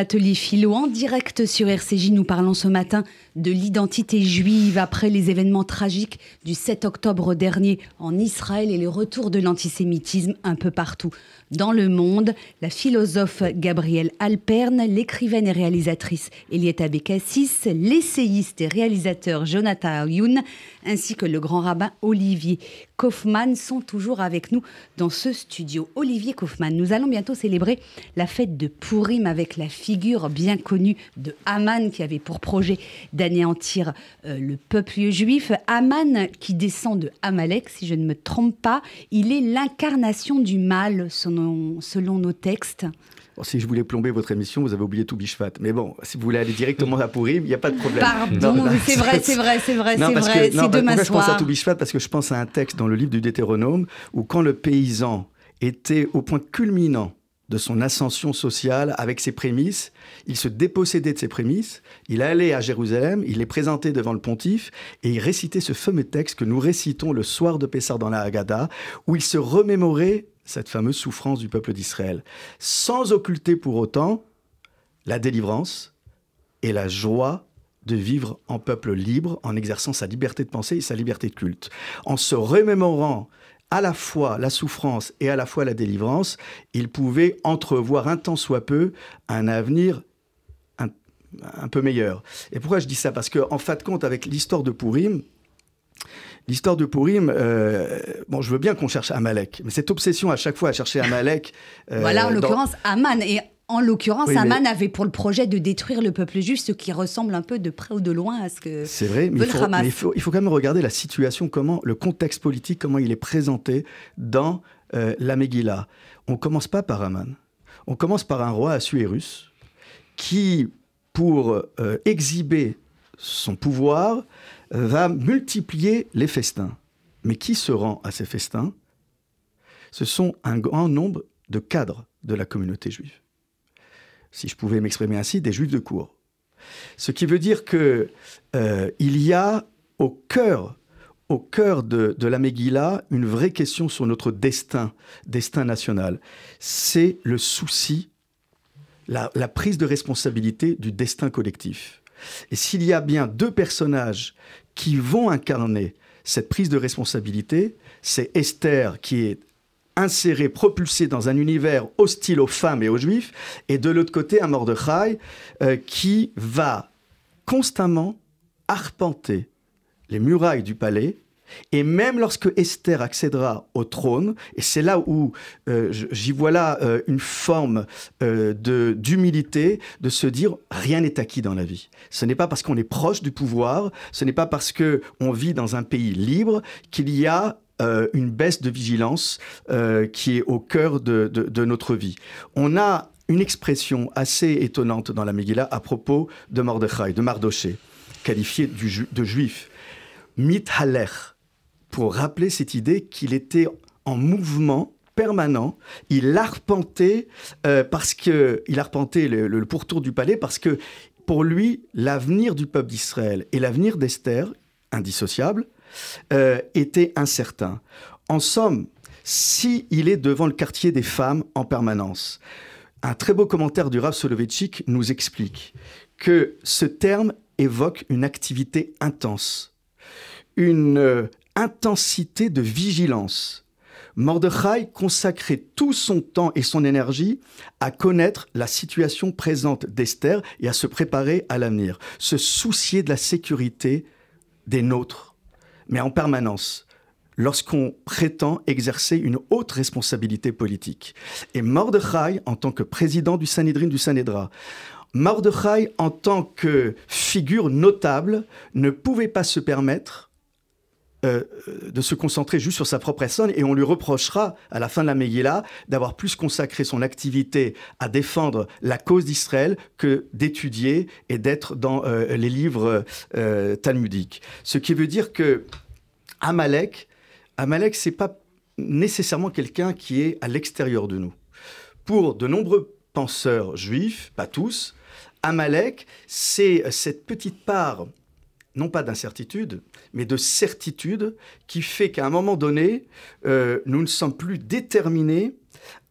Atelier philo en direct sur RCJ. Nous parlons ce matin de l'identité juive après les événements tragiques du 7 octobre dernier en Israël et le retour de l'antisémitisme un peu partout dans le monde. La philosophe Gabrielle Alperne, l'écrivaine et réalisatrice Elietta Bekassis, l'essayiste et réalisateur Jonathan Ayoun, ainsi que le grand rabbin Olivier Kaufmann sont toujours avec nous dans ce studio. Olivier Kaufmann, nous allons bientôt célébrer la fête de Pourim avec la figure bien connue de Haman qui avait pour projet d'anéantir euh, le peuple juif. Aman, qui descend de Amalek, si je ne me trompe pas, il est l'incarnation du mal selon, nos textes. si je voulais plomber votre émission, vous avez oublié tout Mais bon, si vous voulez aller directement à Pourri, il n'y a pas de problème. Pardon, c'est vrai, c'est vrai, c'est vrai, c'est vrai. c'est non, demain soir. Je pense à tout parce que je pense à un texte dans le livre du Deutéronome où quand le paysan était au point culminant de son ascension sociale avec ses prémices, il se dépossédait de ses prémices, il allait à Jérusalem, il les présentait devant le pontife et il récitait ce fameux texte que nous récitons le soir de Pessah dans la Haggadah, où il se remémorait cette fameuse souffrance du peuple d'Israël, sans occulter pour autant la délivrance et la joie de vivre en peuple libre, en exerçant sa liberté de pensée et sa liberté de culte. En se remémorant à la fois la souffrance et à la fois la délivrance, il pouvait entrevoir un temps soit peu un avenir un peu meilleur. Et pourquoi je dis ça Parce qu'en en fin de compte, avec l'histoire de Pourim, L'histoire de Pourim, euh, bon, je veux bien qu'on cherche Amalek, mais cette obsession à chaque fois à chercher Amalek. Euh, voilà, en l'occurrence, Aman. Et en l'occurrence, Amman avait pour le projet de détruire le peuple juif, ce qui ressemble un peu de près ou de loin à ce que. C'est vrai, mais, il faut, il, faut, quand même regarder la situation, comment le contexte politique, comment il est présenté dans euh, la Megillah. On commence pas par Aman. On commence par un roi assuérus qui pour euh, exhiber son pouvoir, euh, va multiplier les festins. Mais qui se rend à ces festins Ce sont un grand nombre de cadres de la communauté juive. Si je pouvais m'exprimer ainsi, des juifs de cour. Ce qui veut dire qu'il euh, y a au cœur au de, de la Megillah une vraie question sur notre destin, destin national. C'est le souci la, prise de responsabilité du destin collectif. Et s'il y a bien deux personnages qui vont incarner cette prise de responsabilité, c'est Esther qui est insérée, propulsée dans un univers hostile aux femmes et aux juifs, et de l'autre côté un Mordechai euh, qui va constamment arpenter les murailles du palais et même lorsque Esther accédera au trône, et c'est là où euh, j'y vois là euh, une forme euh, d'humilité, de se dire rien n'est acquis dans la vie. Ce n'est pas parce qu'on est proche du pouvoir, ce n'est pas parce que on vit dans un pays libre qu'il y a une baisse de vigilance qui est au cœur de, notre vie. On a une expression assez étonnante dans la Megillah à propos de Mordechai, de Mardoché, qualifié de juif. Mithalech, pour rappeler cette idée qu'il était en mouvement permanent. Il arpentait euh, parce que il le, pourtour du palais parce que pour lui l'avenir du peuple d'Israël et l'avenir d'Esther indissociable, euh, était incertain. En somme, si il est devant le quartier des femmes en permanence, un très beau commentaire du Rav Soloveitchik nous explique que ce terme évoque une activité intense, une euh, intensité de vigilance. Mordechai consacrait tout son temps et son énergie à connaître la situation présente d'Esther et à se préparer à l'avenir, se soucier de la sécurité des nôtres, mais en permanence, lorsqu'on prétend exercer une haute responsabilité politique. Et Mordechai, en tant que président du Sanhedrin du Sanhedra, Mordechai, en tant que figure notable, ne pouvait pas se permettre euh, de se concentrer juste sur sa propre personne et on lui reprochera à la fin de la Megillah d'avoir plus consacré son activité à défendre la cause d'Israël que d'étudier et d'être dans euh, les livres euh, talmudiques. Ce qui veut dire que Amalek, Amalek, c'est pas nécessairement quelqu'un qui est à l'extérieur de nous. Pour de nombreux penseurs juifs, pas tous, Amalek, c'est cette petite part non pas d'incertitude, mais de certitude qui fait qu'à un moment donné, euh, nous ne sommes plus déterminés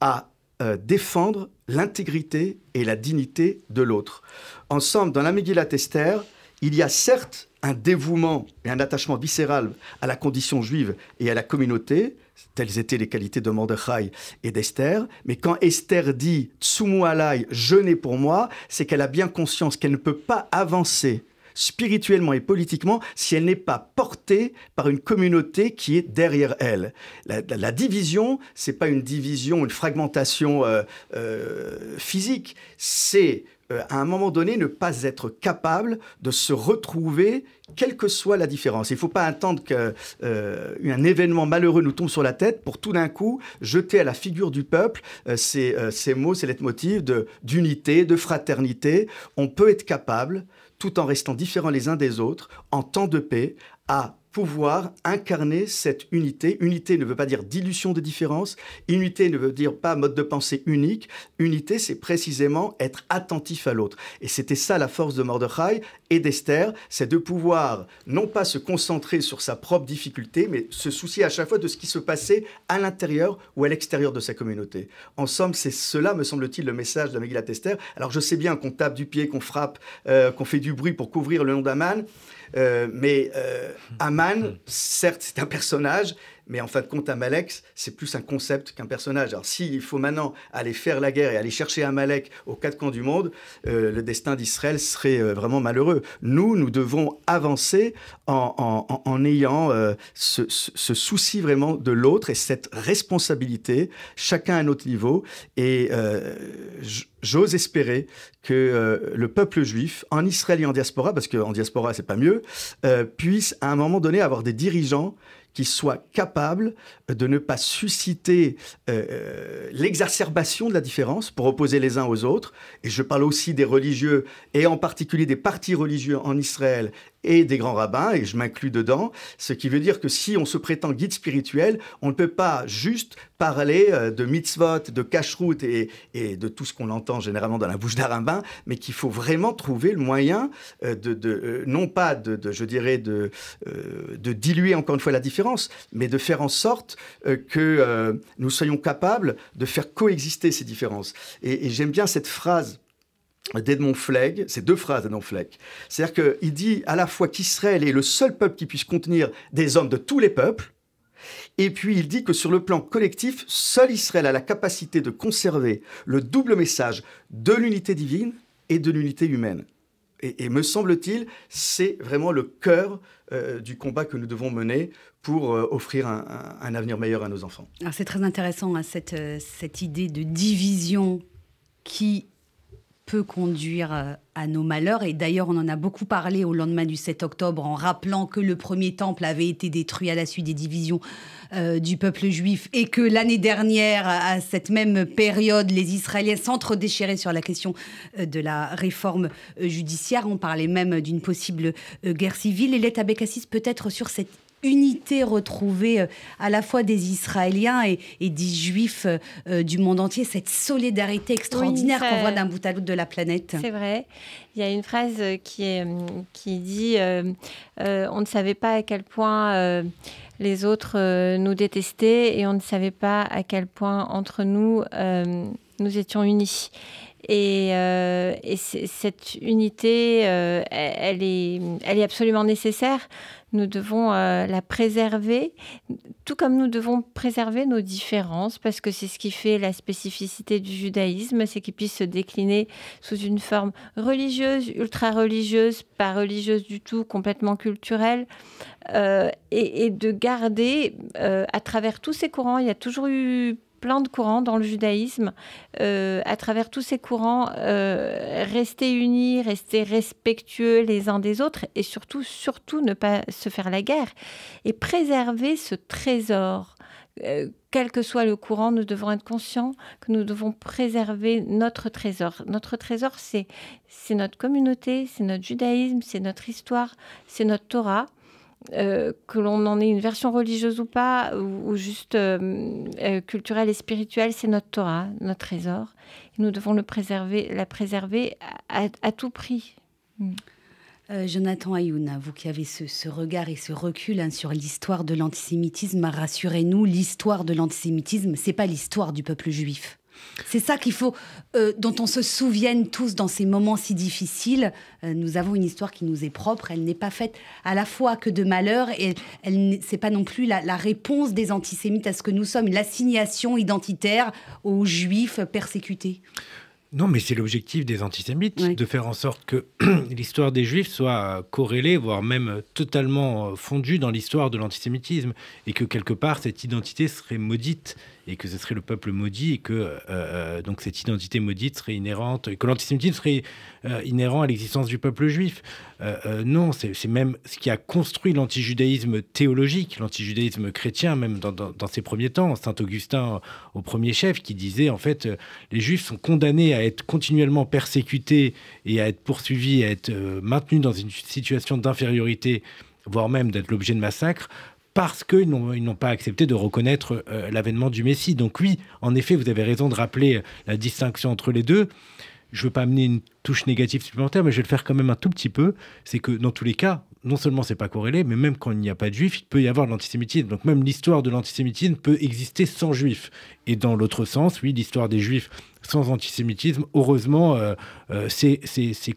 à euh, défendre l'intégrité et la dignité de l'autre. Ensemble, dans la Megillat Esther, il y a certes un dévouement et un attachement viscéral à la condition juive et à la communauté, telles étaient les qualités de Mordechai et d'Esther, mais quand Esther dit « Tsumu je n'ai pour moi », c'est qu'elle a bien conscience qu'elle ne peut pas avancer spirituellement et politiquement si elle n'est pas portée par une communauté qui est derrière elle. La, division, ce division, c'est pas une division, une fragmentation euh, euh, physique, c'est euh, à un moment donné ne pas être capable de se retrouver quelle que soit la différence. Il ne faut pas attendre qu'un événement malheureux nous tombe sur la tête pour tout d'un coup jeter à la figure du peuple ces, ces, mots, ces motifs d'unité, de, fraternité. On peut être capable tout en restant différents les uns des autres, en temps de paix, à pouvoir incarner cette unité. Unité ne veut pas dire dilution des différences, unité ne veut dire pas mode de pensée unique, unité c'est précisément être attentif à l'autre. Et c'était ça la force de Mordechai et d'Esther, c'est de pouvoir non pas se concentrer sur sa propre difficulté, mais se soucier à chaque fois de ce qui se passait à l'intérieur ou à l'extérieur de sa communauté. En somme, c'est cela, me semble-t-il, le message de la Esther. Alors je sais bien qu'on tape du pied, qu'on frappe, euh, qu'on fait du bruit pour couvrir le nom d'Aman. Euh, mais euh, Aman, certes, c'est un personnage, mais en fin de compte, Amalek, c'est plus un concept qu'un personnage. Alors s'il faut maintenant aller faire la guerre et aller chercher Amalek aux quatre coins du monde, euh, le destin d'Israël serait euh, vraiment malheureux. Nous, nous devons avancer en, ayant euh, ce, souci vraiment de l'autre et cette responsabilité, chacun à notre niveau. Et j'ose espérer que le peuple juif, en Israël et en diaspora, parce qu'en diaspora, c'est pas mieux, puisse à un moment donné avoir des dirigeants qui soit capable de ne pas susciter euh, euh, l'exacerbation de la différence pour opposer les uns aux autres. Et je parle aussi des religieux, et en particulier des partis religieux en Israël et des grands rabbins, et je m'inclus dedans, ce qui veut dire que si on se prétend guide spirituel, on ne peut pas juste parler euh, de mitzvot, de cacheroute et, de tout ce qu'on entend généralement dans la bouche d'un rabbin, mais qu'il faut vraiment trouver le moyen euh, de, euh, non pas de, je dirais, de, diluer encore une fois la différence, mais de faire en sorte que nous soyons capables de faire coexister ces différences. et j'aime bien cette phrase d'Edmond Flegg, c'est deux phrases d'Edmond Fleck, C'est-à-dire qu'il dit à la fois qu'Israël est le seul peuple qui puisse contenir des hommes de tous les peuples, et puis il dit que sur le plan collectif, seul Israël a la capacité de conserver le double message de l'unité divine et de l'unité humaine. Et, me semble-t-il, c'est vraiment le cœur euh, du combat que nous devons mener pour euh, offrir un, avenir meilleur à nos enfants. Alors c'est très intéressant, hein, cette, euh, cette idée de division qui peut conduire euh, à nos malheurs. Et d'ailleurs, on en a beaucoup parlé au lendemain du 7 octobre en rappelant que le premier temple avait été détruit à la suite des divisions euh, du peuple juif et que l'année dernière, à cette même période, les Israéliens s'entre-déchiraient sur la question euh, de la réforme judiciaire. On parlait même d'une possible guerre civile. Et l'État Bekassis peut-être sur cette unité retrouvée euh, à la fois des Israéliens et, des Juifs euh, euh, du monde entier, cette solidarité extraordinaire qu'on voit d'un bout à l'autre de la planète. C'est vrai. Il y a une phrase qui, dit On ne savait pas à quel point les autres nous détestaient et on ne savait pas à quel point entre nous, nous étions unis. Et, euh, cette unité, euh, elle, est, elle est absolument nécessaire. Nous devons euh, la préserver, tout comme nous devons préserver nos différences, parce que c'est ce qui fait la spécificité du judaïsme, c'est qu'il puisse se décliner sous une forme religieuse, ultra-religieuse, pas religieuse du tout, complètement culturelle, et, et, de garder, à travers tous ces courants, il y a toujours eu plein de courants dans le judaïsme. Euh, à travers tous ces courants, euh, rester unis, rester respectueux les uns des autres et surtout, surtout ne pas se faire la guerre et préserver ce trésor. Euh, quel que soit le courant, nous devons être conscients que nous devons préserver notre trésor. Notre trésor, c'est notre communauté, c'est notre judaïsme, c'est notre histoire, c'est notre Torah. Euh, que l'on en ait une version religieuse ou pas, ou, juste euh, euh, culturelle et spirituelle, c'est notre Torah, notre trésor. nous devons le préserver, la préserver à, tout prix. Mm. Jonathan Ayoun, vous qui avez ce, regard et ce recul hein, sur l'histoire de l'antisémitisme, rassurez-nous, l'histoire de l'antisémitisme, ce n'est pas l'histoire du peuple juif. C'est ça qu'il faut, euh, dont on se souvienne tous dans ces moments si difficiles. Euh, nous avons une histoire qui nous est propre. Elle n'est pas faite à la fois que de malheur et elle, n'est pas non plus la, réponse des antisémites à ce que nous sommes, l'assignation identitaire aux juifs persécutés. Non, mais c'est l'objectif des antisémites, de faire en sorte que l'histoire des juifs soit euh, corrélée, voire même totalement fondue dans l'histoire de l'antisémitisme, et que quelque part cette identité serait maudite et que ce serait le peuple maudit et que euh, euh, donc cette identité maudite serait inhérente, et que l'antisémitisme serait euh, inhérent à l'existence du peuple juif. non, c'est même ce qui a construit l'antijudaïsme théologique, l'antijudaïsme chrétien, même dans, dans, ses premiers temps. Saint Augustin, au premier chef, qui disait en fait, les juifs sont condamnés à être continuellement persécutés et à être poursuivis, à être maintenus dans une situation d'infériorité voire même d'être l'objet de massacres, parce qu'ils n'ont pas accepté de reconnaître euh, l'avènement du Messie. Donc oui, en effet, vous avez raison de rappeler euh, la distinction entre les deux. Je ne veux pas amener une touche négative supplémentaire, mais je vais le faire quand même un tout petit peu. C'est que dans tous les cas, non seulement c'est pas corrélé, mais même quand il n'y a pas de juifs, il peut y avoir de l'antisémitisme. Donc même l'histoire de l'antisémitisme peut exister sans juifs. Et dans l'autre sens, oui, l'histoire des juifs sans antisémitisme, heureusement, euh, euh c'est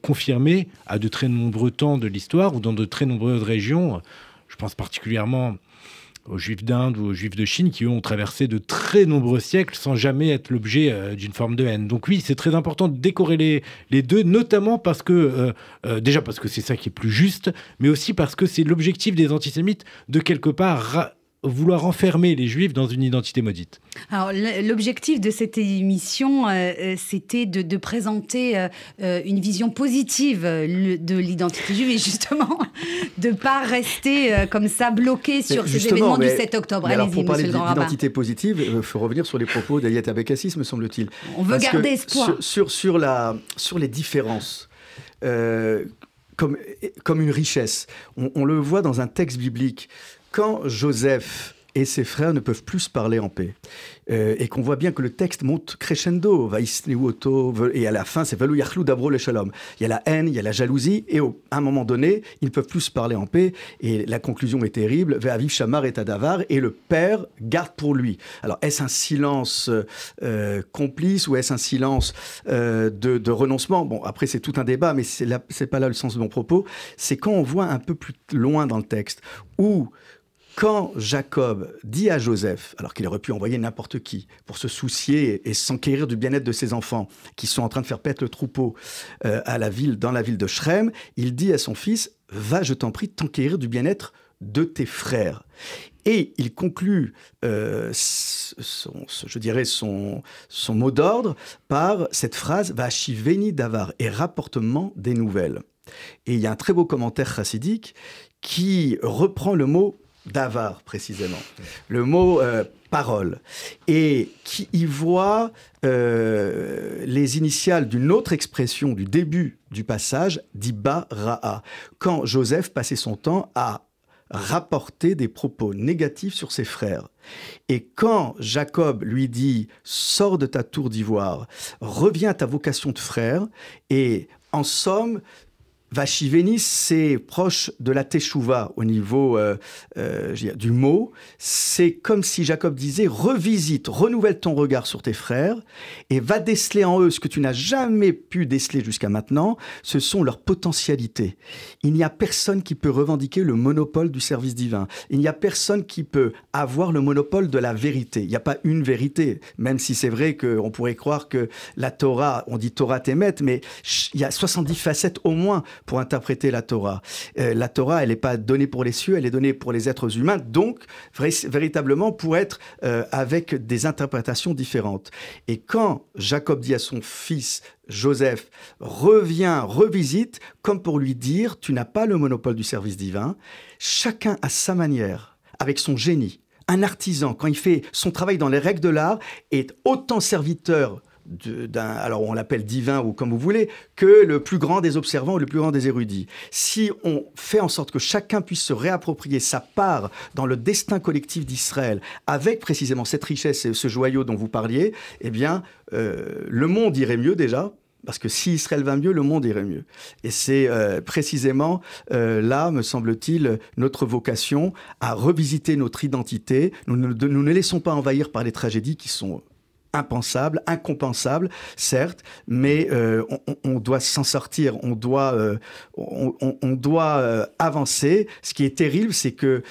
confirmé à de très nombreux temps de l'histoire ou dans de très nombreuses régions. Je pense particulièrement aux Juifs d'Inde ou aux Juifs de Chine qui ont traversé de très nombreux siècles sans jamais être l'objet euh, d'une forme de haine. Donc oui, c'est très important de décorer les deux, notamment parce que, euh, euh, déjà parce que c'est ça qui est plus juste, mais aussi parce que c'est l'objectif des antisémites de quelque part vouloir enfermer les juifs dans une identité maudite. Alors, l'objectif de cette émission, euh, euh, c'était de, présenter euh, une vision positive de l'identité juive justement de ne pas rester comme ça bloqué sur ces événements du 7 octobre. Alors, pour parler d'identité positive, il faut revenir sur les propos d'Ayat Abekassis, me semble-t-il. On veut garder espoir. Sur, sur, la, sur les différences. Comme, comme, une richesse. on, le voit dans un texte biblique. Quand Joseph et ses frères ne peuvent plus parler en paix. Euh, et qu'on voit bien que le texte monte crescendo, et à la fin, c'est Valou Dabro le Shalom. Il y a la haine, il y a la jalousie, et au, à un moment donné, ils ne peuvent plus parler en paix, et la conclusion est terrible, Shamar et et le père garde pour lui. Alors, est-ce un silence euh, complice, ou est-ce un silence euh, de, renoncement Bon, après, c'est tout un débat, mais c'est n'est pas là le sens de mon propos. C'est quand on voit un peu plus loin dans le texte, où quand Jacob dit à Joseph, alors qu'il aurait pu envoyer n'importe qui pour se soucier et s'enquérir du bien-être de ses enfants qui sont en train de faire pète le troupeau euh, à la ville, dans la ville de Shrem, il dit à son fils Va, je t'en prie, t'enquérir du bien-être de tes frères. Et il conclut, euh, je dirais, son, son mot d'ordre par cette phrase Va shiveni davar et rapportement des nouvelles. Et il y a un très beau commentaire chassidique qui reprend le mot d'avare précisément, le mot euh, parole, et qui y voit euh, les initiales d'une autre expression du début du passage, Ra'a, quand Joseph passait son temps à rapporter des propos négatifs sur ses frères. Et quand Jacob lui dit ⁇ Sors de ta tour d'ivoire, reviens à ta vocation de frère ⁇ et en somme, Vachiveni, c'est proche de la Teshuvah au niveau euh, euh du mot. C'est comme si Jacob disait revisite, renouvelle ton regard sur tes frères et va déceler en eux ce que tu n'as jamais pu déceler jusqu'à maintenant. Ce sont leurs potentialités. Il n'y a personne qui peut revendiquer le monopole du service divin. Il n'y a personne qui peut avoir le monopole de la vérité. Il n'y a pas une vérité, même si c'est vrai qu'on pourrait croire que la Torah, on dit Torah témette, mais il y a 70 facettes au moins pour interpréter la Torah. Euh, la Torah, elle n'est pas donnée pour les cieux, elle est donnée pour les êtres humains, donc véritablement pour être euh, avec des interprétations différentes. Et quand Jacob dit à son fils Joseph, reviens, revisite, comme pour lui dire, tu n'as pas le monopole du service divin, chacun à sa manière, avec son génie. Un artisan, quand il fait son travail dans les règles de l'art, est autant serviteur d'un, alors on l'appelle divin ou comme vous voulez, que le plus grand des observants ou le plus grand des érudits. Si on fait en sorte que chacun puisse se réapproprier sa part dans le destin collectif d'Israël, avec précisément cette richesse et ce joyau dont vous parliez, eh bien, euh, le monde irait mieux déjà, parce que si Israël va mieux, le monde irait mieux. Et c'est euh, précisément euh, là, me semble-t-il, notre vocation à revisiter notre identité. nous ne laissons pas envahir par les tragédies qui sont impensable, incompensable, certes, mais euh, on, doit s'en sortir, on doit, euh, on, doit euh, avancer. Ce qui est terrible, c'est que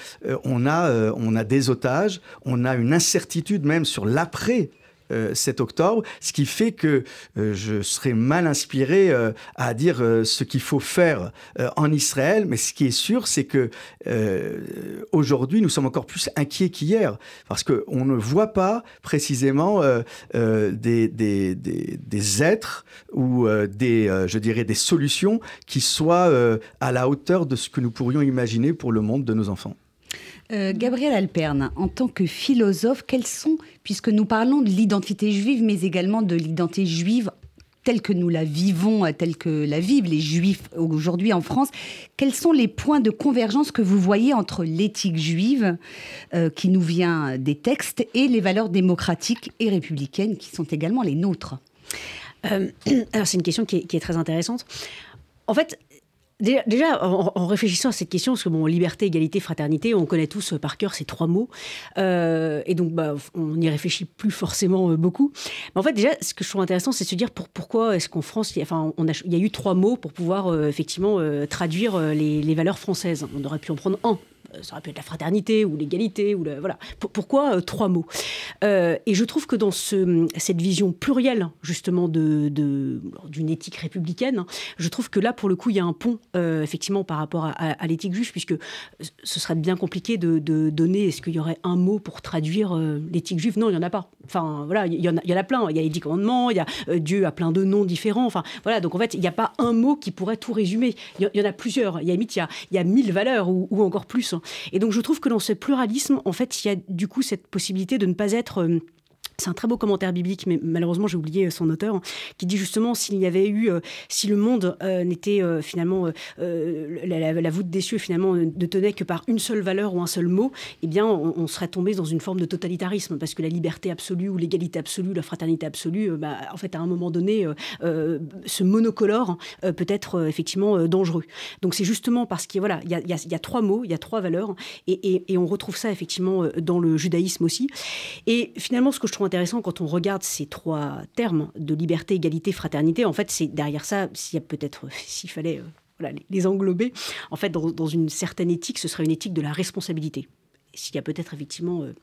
on a, on a des otages, on a une incertitude même sur l'après. 7 euh, octobre, ce qui fait que euh, je serais mal inspiré euh, à dire ce qu'il faut faire en Israël, mais ce qui est sûr, c'est que aujourd'hui, nous sommes encore plus inquiets qu'hier, parce qu'on ne voit pas précisément des, des, des, êtres ou des, je dirais, des solutions qui soient à la hauteur de ce que nous pourrions imaginer pour le monde de nos enfants. Euh, Gabriel Alperne, en tant que philosophe, quels sont, puisque nous parlons de l'identité juive, mais également de l'identité juive telle que nous la vivons, euh, telle que la vivent les juifs aujourd'hui en France, quels sont les points de convergence que vous voyez entre l'éthique juive, euh, qui nous vient des textes, et les valeurs démocratiques et républicaines, qui sont également les nôtres Alors c'est une question qui est, qui est très intéressante. En fait, Déjà, en, réfléchissant à cette question, parce que bon, liberté, égalité, fraternité, on connaît tous euh, par cœur ces trois mots, euh, et donc bah, on n'y réfléchit plus forcément euh, beaucoup. Mais en fait, déjà, ce que je trouve intéressant, c'est de se dire pourquoi est-ce qu'en France, il y, enfin, a, il y eu trois mots pour pouvoir effectivement traduire les, valeurs françaises. On aurait pu en prendre un, euh, ça aurait pu être la fraternité ou l'égalité ou le, voilà. pourquoi euh, trois mots euh, Et je trouve que dans ce, cette vision plurielle justement de d'une éthique républicaine, je trouve que là pour le coup il y a un pont effectivement par rapport à, l'éthique juive puisque ce serait bien compliqué de, donner est-ce qu'il y aurait un mot pour traduire l'éthique juive Non, il y en a pas. Enfin voilà, il y, en a, il y a plein. Il y a les dix commandements, il y a Dieu a plein de noms différents. Enfin voilà, donc en fait il n'y a pas un mot qui pourrait tout résumer. Il y, en a plusieurs. Il y a il il y a mille valeurs ou, ou encore plus. Hein. Et donc je trouve que dans ce pluralisme, en fait, il y a du coup cette possibilité de ne pas être euh, c'est un très beau commentaire biblique, mais malheureusement j'ai oublié euh, son auteur, qui dit justement s'il y avait eu, euh, si le monde euh, n'était finalement la, voûte des cieux finalement ne tenait que par une seule valeur ou un seul mot, eh bien on, serait tombé dans une forme de totalitarisme parce que la liberté absolue ou l'égalité absolue, la fraternité absolue, bah, en fait à un moment donné, ce monocolore peut être effectivement dangereux. Donc c'est justement parce qu'il voilà, il y, a trois mots, il y a trois valeurs et, et on retrouve ça effectivement dans le judaïsme aussi. Et finalement ce que je trouve intéressant quand on regarde ces trois termes de liberté, égalité, fraternité. En fait, c'est derrière ça, s'il y a peut-être, s'il fallait euh, les, englober, en fait, dans, dans, une certaine éthique, ce serait une éthique de la responsabilité. S'il y a peut-être effectivement euh,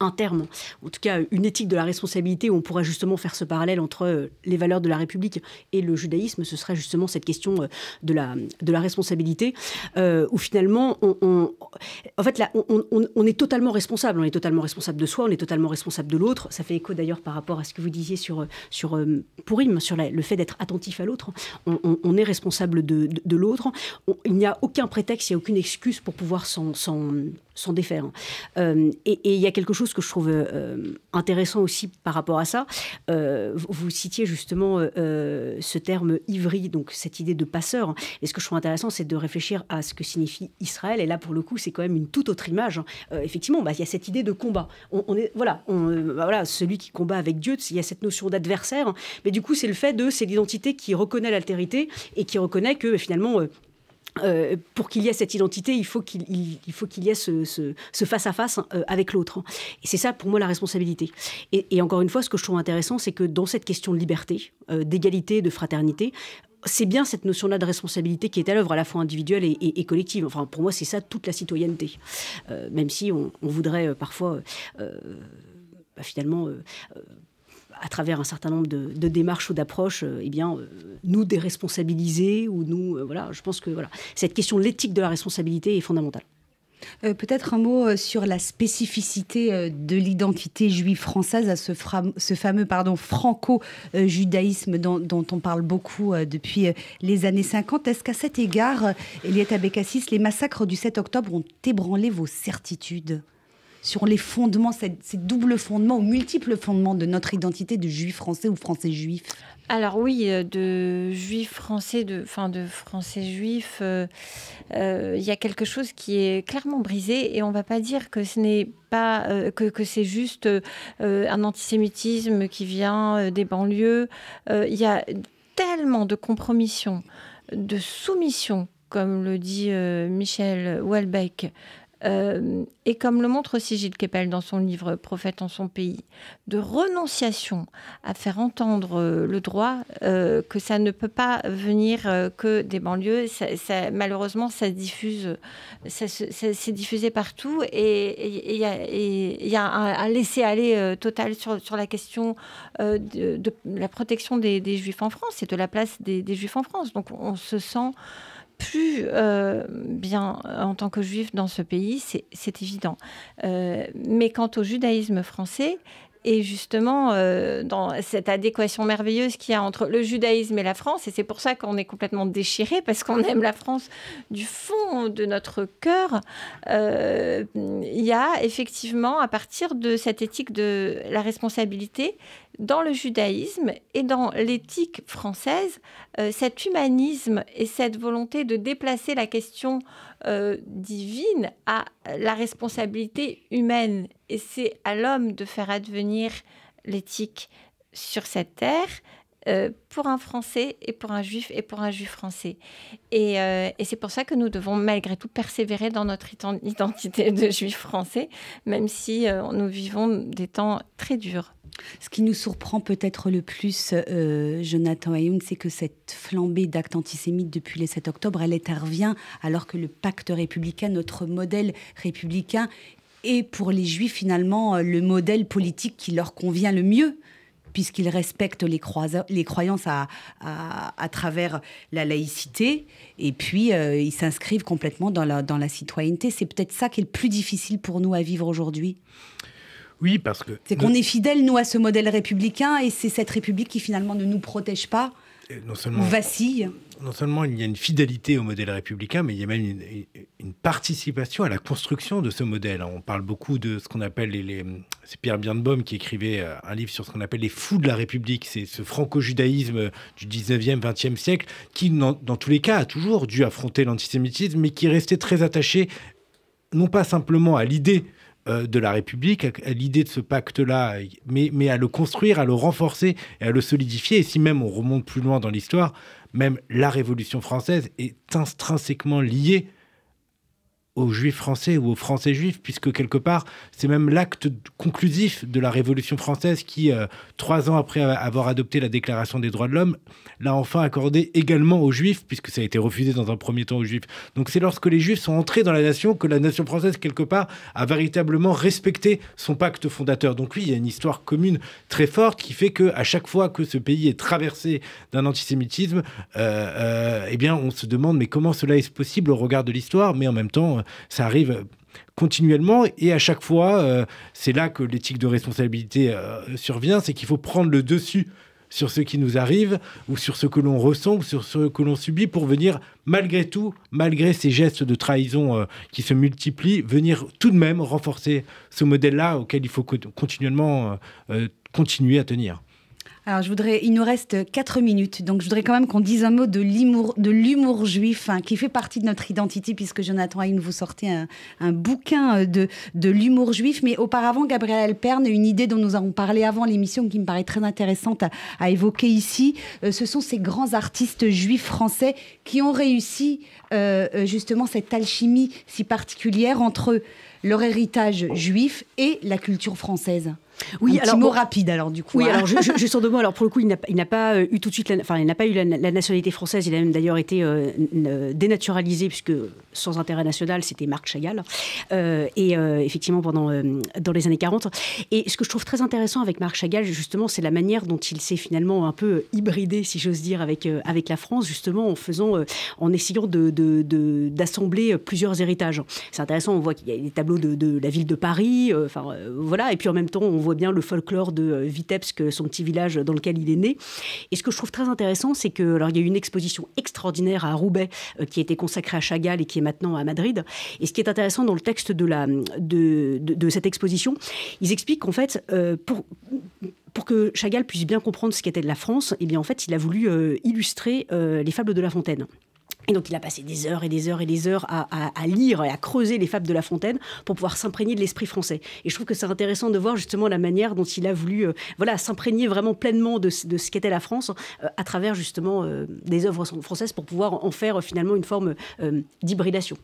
un terme, en tout cas une éthique de la responsabilité où on pourrait justement faire ce parallèle entre euh, les valeurs de la République et le judaïsme, ce serait justement cette question euh, de la, de la responsabilité, euh, où finalement, on, en fait, là, on, est totalement responsable. On est totalement responsable de soi, on est totalement responsable de l'autre. Ça fait écho d'ailleurs par rapport à ce que vous disiez sur, sur Pourim, sur le fait d'être attentif à l'autre. On, est responsable de, de, de l'autre. Il n'y a aucun prétexte, il n'y a aucune excuse pour pouvoir s'en s'en défaire. Euh, et il y a quelque chose que je trouve euh, intéressant aussi par rapport à ça. Euh, vous citiez justement ce terme ivri, donc cette idée de passeur. Et ce que je trouve intéressant, c'est de réfléchir à ce que signifie Israël. Et là, pour le coup, c'est quand même une toute autre image. Hein. effectivement, bah, il y a cette idée de combat. On, est, voilà, on, bah, voilà, celui qui combat avec Dieu, il y a cette notion d'adversaire. Hein. Mais du coup, c'est le fait de, c'est l'identité qui reconnaît l'altérité et qui reconnaît que finalement, euh, pour qu'il y ait cette identité, il faut qu'il faut qu'il y ait ce, face à face avec l'autre. Et c'est ça pour moi la responsabilité. Et, encore une fois, ce que je trouve intéressant, c'est que dans cette question de liberté, euh, d'égalité, de fraternité, c'est bien cette notion-là de responsabilité qui est à l'œuvre, à la fois individuelle et, collective. Enfin, pour moi, c'est ça toute la citoyenneté. Euh, même si on, voudrait parfois, bah, finalement à travers un certain nombre de, démarches ou d'approches, euh, eh bien, euh, nous déresponsabiliser ou nous, euh, voilà, je pense que voilà, cette question de l'éthique de la responsabilité est fondamentale. Peut-être un mot sur la spécificité de l'identité juive française à ce, ce fameux pardon franco-judaïsme dont, dont, on parle beaucoup depuis les années 50. Est-ce qu'à cet égard, Eliette Abécassis, les massacres du 7 octobre ont ébranlé vos certitudes sur les fondements, ces, doubles fondements ou multiples fondements de notre identité de juif français ou français juif alors oui, euh, de juif français, de, enfin de français juif, euh, euh, il y a quelque chose qui est clairement brisé et on ne va pas dire que ce n'est pas que, que c'est juste un antisémitisme qui vient des banlieues. Il y a tellement de compromissions, de soumissions, comme le dit Michel Houellebecq, euh, et comme le montre aussi Gilles Keppel dans son livre Prophète en son pays, de renonciation à faire entendre euh, le droit, euh, que ça ne peut pas venir que des banlieues. malheureusement, ça diffuse, ça, s'est diffusé partout et il y, a un, laisser-aller total sur, la question de, la protection des, Juifs en France et de la place des, des Juifs en France. Donc on se sent plus euh, bien euh, en tant que juif dans ce pays, c'est évident. Euh, mais quant au judaïsme français, et justement, euh, dans cette adéquation merveilleuse qu'il y a entre le judaïsme et la France, et c'est pour ça qu'on est complètement déchiré, parce qu'on aime la France du fond de notre cœur, euh, il y a effectivement, à partir de cette éthique de la responsabilité, dans le judaïsme et dans l'éthique française, euh, cet humanisme et cette volonté de déplacer la question euh, divine à la responsabilité humaine. Et c'est à l'homme de faire advenir l'éthique sur cette terre euh, pour un Français et pour un Juif et pour un Juif français. Et, euh, c'est pour ça que nous devons malgré tout persévérer dans notre identité de Juif français, même si euh, nous vivons des temps très durs. Ce qui nous surprend peut-être le plus, Jonathan Ayoun, c'est que cette flambée d'actes antisémites depuis le 7 octobre, elle intervient alors que le pacte républicain, notre modèle républicain, est pour les Juifs finalement le modèle politique qui leur convient le mieux puisqu'ils respectent les, les croyances à, travers la laïcité, et puis euh, ils s'inscrivent complètement dans la, citoyenneté. C'est peut-être ça qui est le plus difficile pour nous à vivre aujourd'hui. Oui, parce que... C'est qu'on est fidèle, nous, à ce modèle républicain, et c'est cette République qui finalement ne nous protège pas non seulement, vacille. Non seulement il y a une fidélité au modèle républicain, mais il y a même une, participation à la construction de ce modèle. On parle beaucoup de ce qu'on appelle les. c'est Pierre Birnbaum qui écrivait euh, un livre sur ce qu'on appelle les fous de la République. C'est ce franco-judaïsme du 19e, 20e siècle qui, dans, dans tous les cas, a toujours dû affronter l'antisémitisme, mais qui restait très attaché non pas simplement à l'idée euh, de la République, à, l'idée de ce pacte-là, mais, mais à le construire, à le renforcer et à le solidifier. Et si même on remonte plus loin dans l'histoire, même la Révolution française est intrinsèquement liée aux juifs français ou aux français juifs, puisque quelque part, c'est même l'acte conclusif de la Révolution française qui, euh, trois ans après avoir adopté la Déclaration des droits de l'homme, l'a enfin accordé également aux juifs, puisque ça a été refusé dans un premier temps aux juifs. Donc c'est lorsque les juifs sont entrés dans la nation que la nation française, quelque part, a véritablement respecté son pacte fondateur. Donc oui, il y a une histoire commune très forte qui fait que à chaque fois que ce pays est traversé d'un antisémitisme, euh, euh, eh bien, on se demande mais comment cela est possible au regard de l'histoire, mais en même temps, ça arrive euh, continuellement et à chaque fois, euh, c'est là que l'éthique de responsabilité euh, survient, c'est qu'il faut prendre le dessus sur ce qui nous arrive ou sur ce que l'on ressent ou sur ce que l'on subit pour venir malgré tout, malgré ces gestes de trahison qui se multiplient, venir tout de même renforcer ce modèle-là auquel il faut continuellement continuer à tenir. Alors, je voudrais, il nous reste 4 minutes, donc je voudrais quand même qu'on dise un mot de l'humour juif, hein, qui fait partie de notre identité, puisque Jonathan Haïm vous sortez un, un bouquin euh, de, l'humour juif. Mais auparavant, Gabriel Perne, une idée dont nous avons parlé avant l'émission, qui me paraît très intéressante à, évoquer ici, euh, ce sont ces grands artistes juifs français qui ont réussi euh, justement cette alchimie si particulière entre leur héritage juif et la culture française. Oui, alors, petit mot rapide alors du coup. Oui, hein. alors juste en deux mots. Alors pour le coup, il n'a pas euh, eu tout de suite, la, enfin il n'a pas eu la, nationalité française. Il a même d'ailleurs été euh, euh, dénaturalisé puisque sans intérêt national, c'était Marc Chagall. et effectivement pendant dans les années 40. Et ce que je trouve très intéressant avec Marc Chagall, justement, c'est la manière dont il s'est finalement un peu hybridé, si j'ose dire, avec avec la France, justement en faisant, en essayant de d'assembler plusieurs héritages. C'est intéressant. On voit qu'il y a des tableaux de, de, la ville de Paris. Enfin voilà. Et puis en même temps, on voit bien le folklore de euh, Vitebsk, euh, son petit village dans lequel il est né. Et ce que je trouve très intéressant, c'est que il y a eu une exposition extraordinaire à Roubaix euh, qui a été consacrée à Chagall et qui est maintenant à Madrid. Et ce qui est intéressant dans le texte de cette exposition, ils expliquent qu'en fait pour que Chagall puisse bien comprendre ce qu'était de la France, eh bien en fait, il a voulu illustrer les fables de La Fontaine. Et donc il a passé des heures et des heures et des heures à, lire et à creuser les fables de La Fontaine pour pouvoir s'imprégner de l'esprit français. Et je trouve que c'est intéressant de voir justement la manière dont il a voulu euh, voilà s'imprégner vraiment pleinement de, ce qu'était la France euh, à travers justement euh, des œuvres françaises pour pouvoir en faire finalement une forme d'hybridation.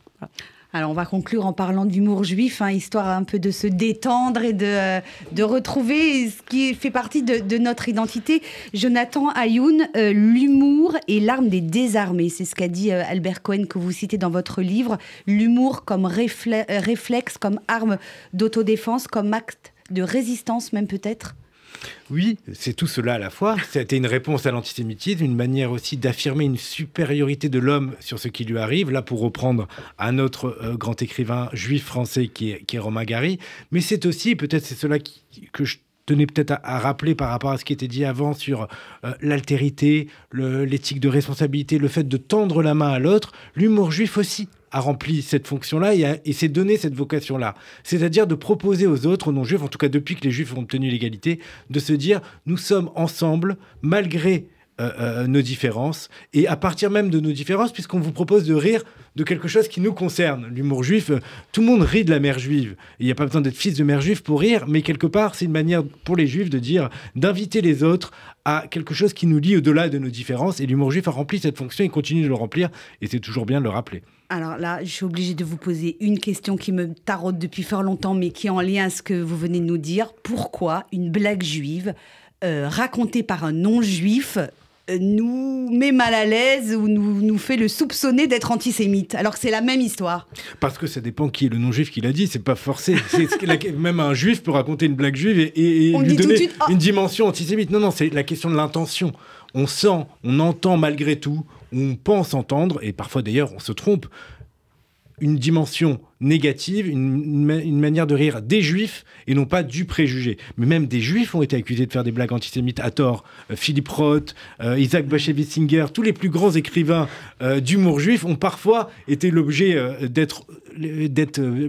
Alors on va conclure en parlant d'humour juif, hein, histoire un peu de se détendre et de, euh, retrouver ce qui fait partie de, notre identité. Jonathan Ayoun, euh, l'humour est l'arme des désarmés, c'est ce qu'a dit euh, Albert Cohen que vous citez dans votre livre. L'humour comme réflexe, comme arme d'autodéfense, comme acte de résistance même peut-être oui, c'est tout cela à la fois. C'était une réponse à l'antisémitisme, une manière aussi d'affirmer une supériorité de l'homme sur ce qui lui arrive. Là, pour reprendre un autre euh, grand écrivain juif français qui est, qui Romain Gary. Mais c'est aussi, peut-être c'est cela que je tenais peut-être à, rappeler par rapport à ce qui était dit avant sur euh, l'altérité, l'éthique de responsabilité, le fait de tendre la main à l'autre, l'humour juif aussi a rempli cette fonction-là et, s'est donné cette vocation-là. C'est-à-dire de proposer aux autres, non-juifs, en tout cas depuis que les juifs ont obtenu l'égalité, de se dire, nous sommes ensemble, malgré euh, euh, nos différences, et à partir même de nos différences, puisqu'on vous propose de rire de quelque chose qui nous concerne. L'humour juif, euh, tout le monde rit de la mère juive. Il n'y a pas besoin d'être fils de mère juive pour rire, mais quelque part, c'est une manière pour les juifs de dire, d'inviter les autres à quelque chose qui nous lie au-delà de nos différences. Et l'humour juif a rempli cette fonction et continue de le remplir, et c'est toujours bien de le rappeler. Alors là, je suis obligée de vous poser une question qui me taraude depuis fort longtemps, mais qui est en lien à ce que vous venez de nous dire. Pourquoi une blague juive racontée par un non-juif nous met mal à l'aise ou nous, nous fait le soupçonner d'être antisémite, alors que c'est la même histoire. Parce que ça dépend qui est le non-juif qui l'a dit, c'est pas forcé. même un juif peut raconter une blague juive et, lui donner ah. une dimension antisémite. Non, non, c'est la question de l'intention. On sent, on entend malgré tout, on pense entendre, et parfois d'ailleurs on se trompe, une dimension négative, une, manière de rire des juifs et non pas du préjugé. Mais même des juifs ont été accusés de faire des blagues antisémites à tort. Euh, Philippe Roth, euh, Isaac Bashevisinger, tous les plus grands écrivains euh, d'humour juif ont parfois été l'objet d'être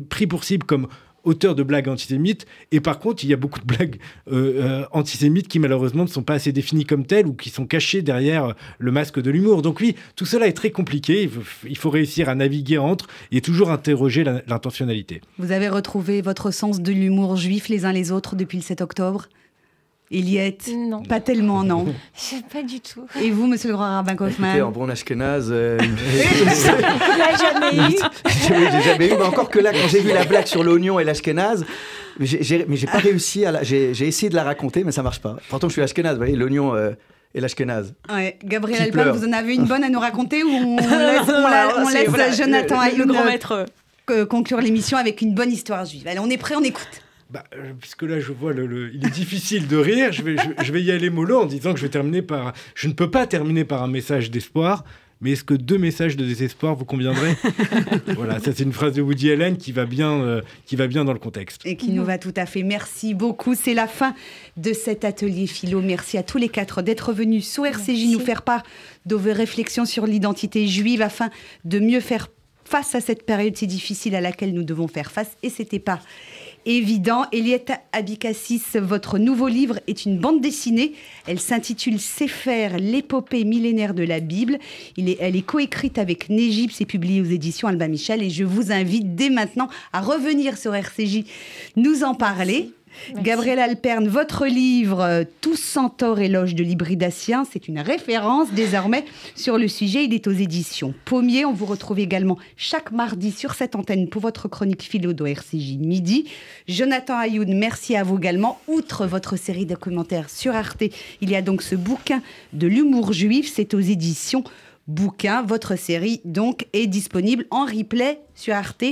pris pour cible comme auteur de blagues antisémites. Et par contre, il y a beaucoup de blagues euh, euh, antisémites qui malheureusement ne sont pas assez définies comme telles ou qui sont cachées derrière euh, le masque de l'humour. Donc oui, tout cela est très compliqué. il faut réussir à naviguer entre et toujours interroger l'intentionnalité. Vous avez retrouvé votre sens de l'humour juif les uns les autres depuis le 7 octobre Eliette Non. Pas tellement, non Pas du tout. Et vous, monsieur le grand rabbin bah, Kaufmann en bon ashkenaz... Euh, jamais eu J'ai jamais eu, mais encore que là, quand j'ai vu la blague sur l'oignon et l'ashkenaz, mais j'ai pas réussi à la... J'ai essayé de la raconter, mais ça marche pas. Pourtant, je suis ashkenaz, vous voyez, l'oignon... Euh, et l'ashkenaz. Ouais. Gabriel Alpin, vous en avez une bonne à nous raconter ou on laisse, Jonathan le, grand maître conclure l'émission avec une bonne histoire juive Allez, on est prêt, on écoute. Bah, euh, puisque là, je vois, le, il est difficile de rire. Je vais, je, vais y aller mollo en disant que je vais terminer par. Je ne peux pas terminer par un message d'espoir, mais est-ce que deux messages de désespoir vous conviendraient Voilà, ça c'est une phrase de Woody Allen qui va bien, euh, qui va bien dans le contexte. Et qui nous va tout à fait. Merci beaucoup. C'est la fin de cet atelier philo. Merci à tous les quatre d'être venus sous RCJ nous faire part de vos réflexions sur l'identité juive afin de mieux faire face à cette période si difficile à laquelle nous devons faire face. Et c'était pas évident. Eliette Abicassis, votre nouveau livre est une bande dessinée. Elle s'intitule faire l'épopée millénaire de la Bible. Il est, elle est coécrite avec Négib, c'est publié aux éditions Alba Michel. Et je vous invite dès maintenant à revenir sur RCJ nous en parler. Gabriel Alperne, votre livre euh, Tous tort éloge de l'hybridacien, c'est une référence désormais sur le sujet. Il est aux éditions Pommier. On vous retrouve également chaque mardi sur cette antenne pour votre chronique philo de RCJ midi. Jonathan Ayoun, merci à vous également. Outre votre série de commentaires sur Arte, il y a donc ce bouquin de l'humour juif. C'est aux éditions Bouquin. Votre série donc est disponible en replay sur Arte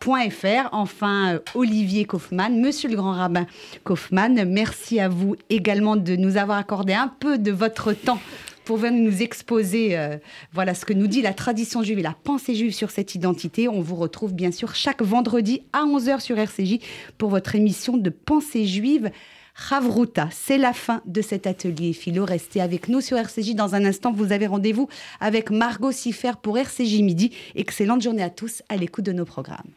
.fr. Enfin, euh, Olivier Kaufmann, monsieur le grand rabbin Kaufmann, merci à vous également de nous avoir accordé un peu de votre temps pour venir nous exposer euh, voilà ce que nous dit la tradition juive et la pensée juive sur cette identité. On vous retrouve bien sûr chaque vendredi à 11h sur RCJ pour votre émission de pensée juive. Ravruta, c'est la fin de cet atelier philo. Restez avec nous sur RCJ. Dans un instant, vous avez rendez-vous avec Margot Siffer pour RCJ Midi. Excellente journée à tous à l'écoute de nos programmes.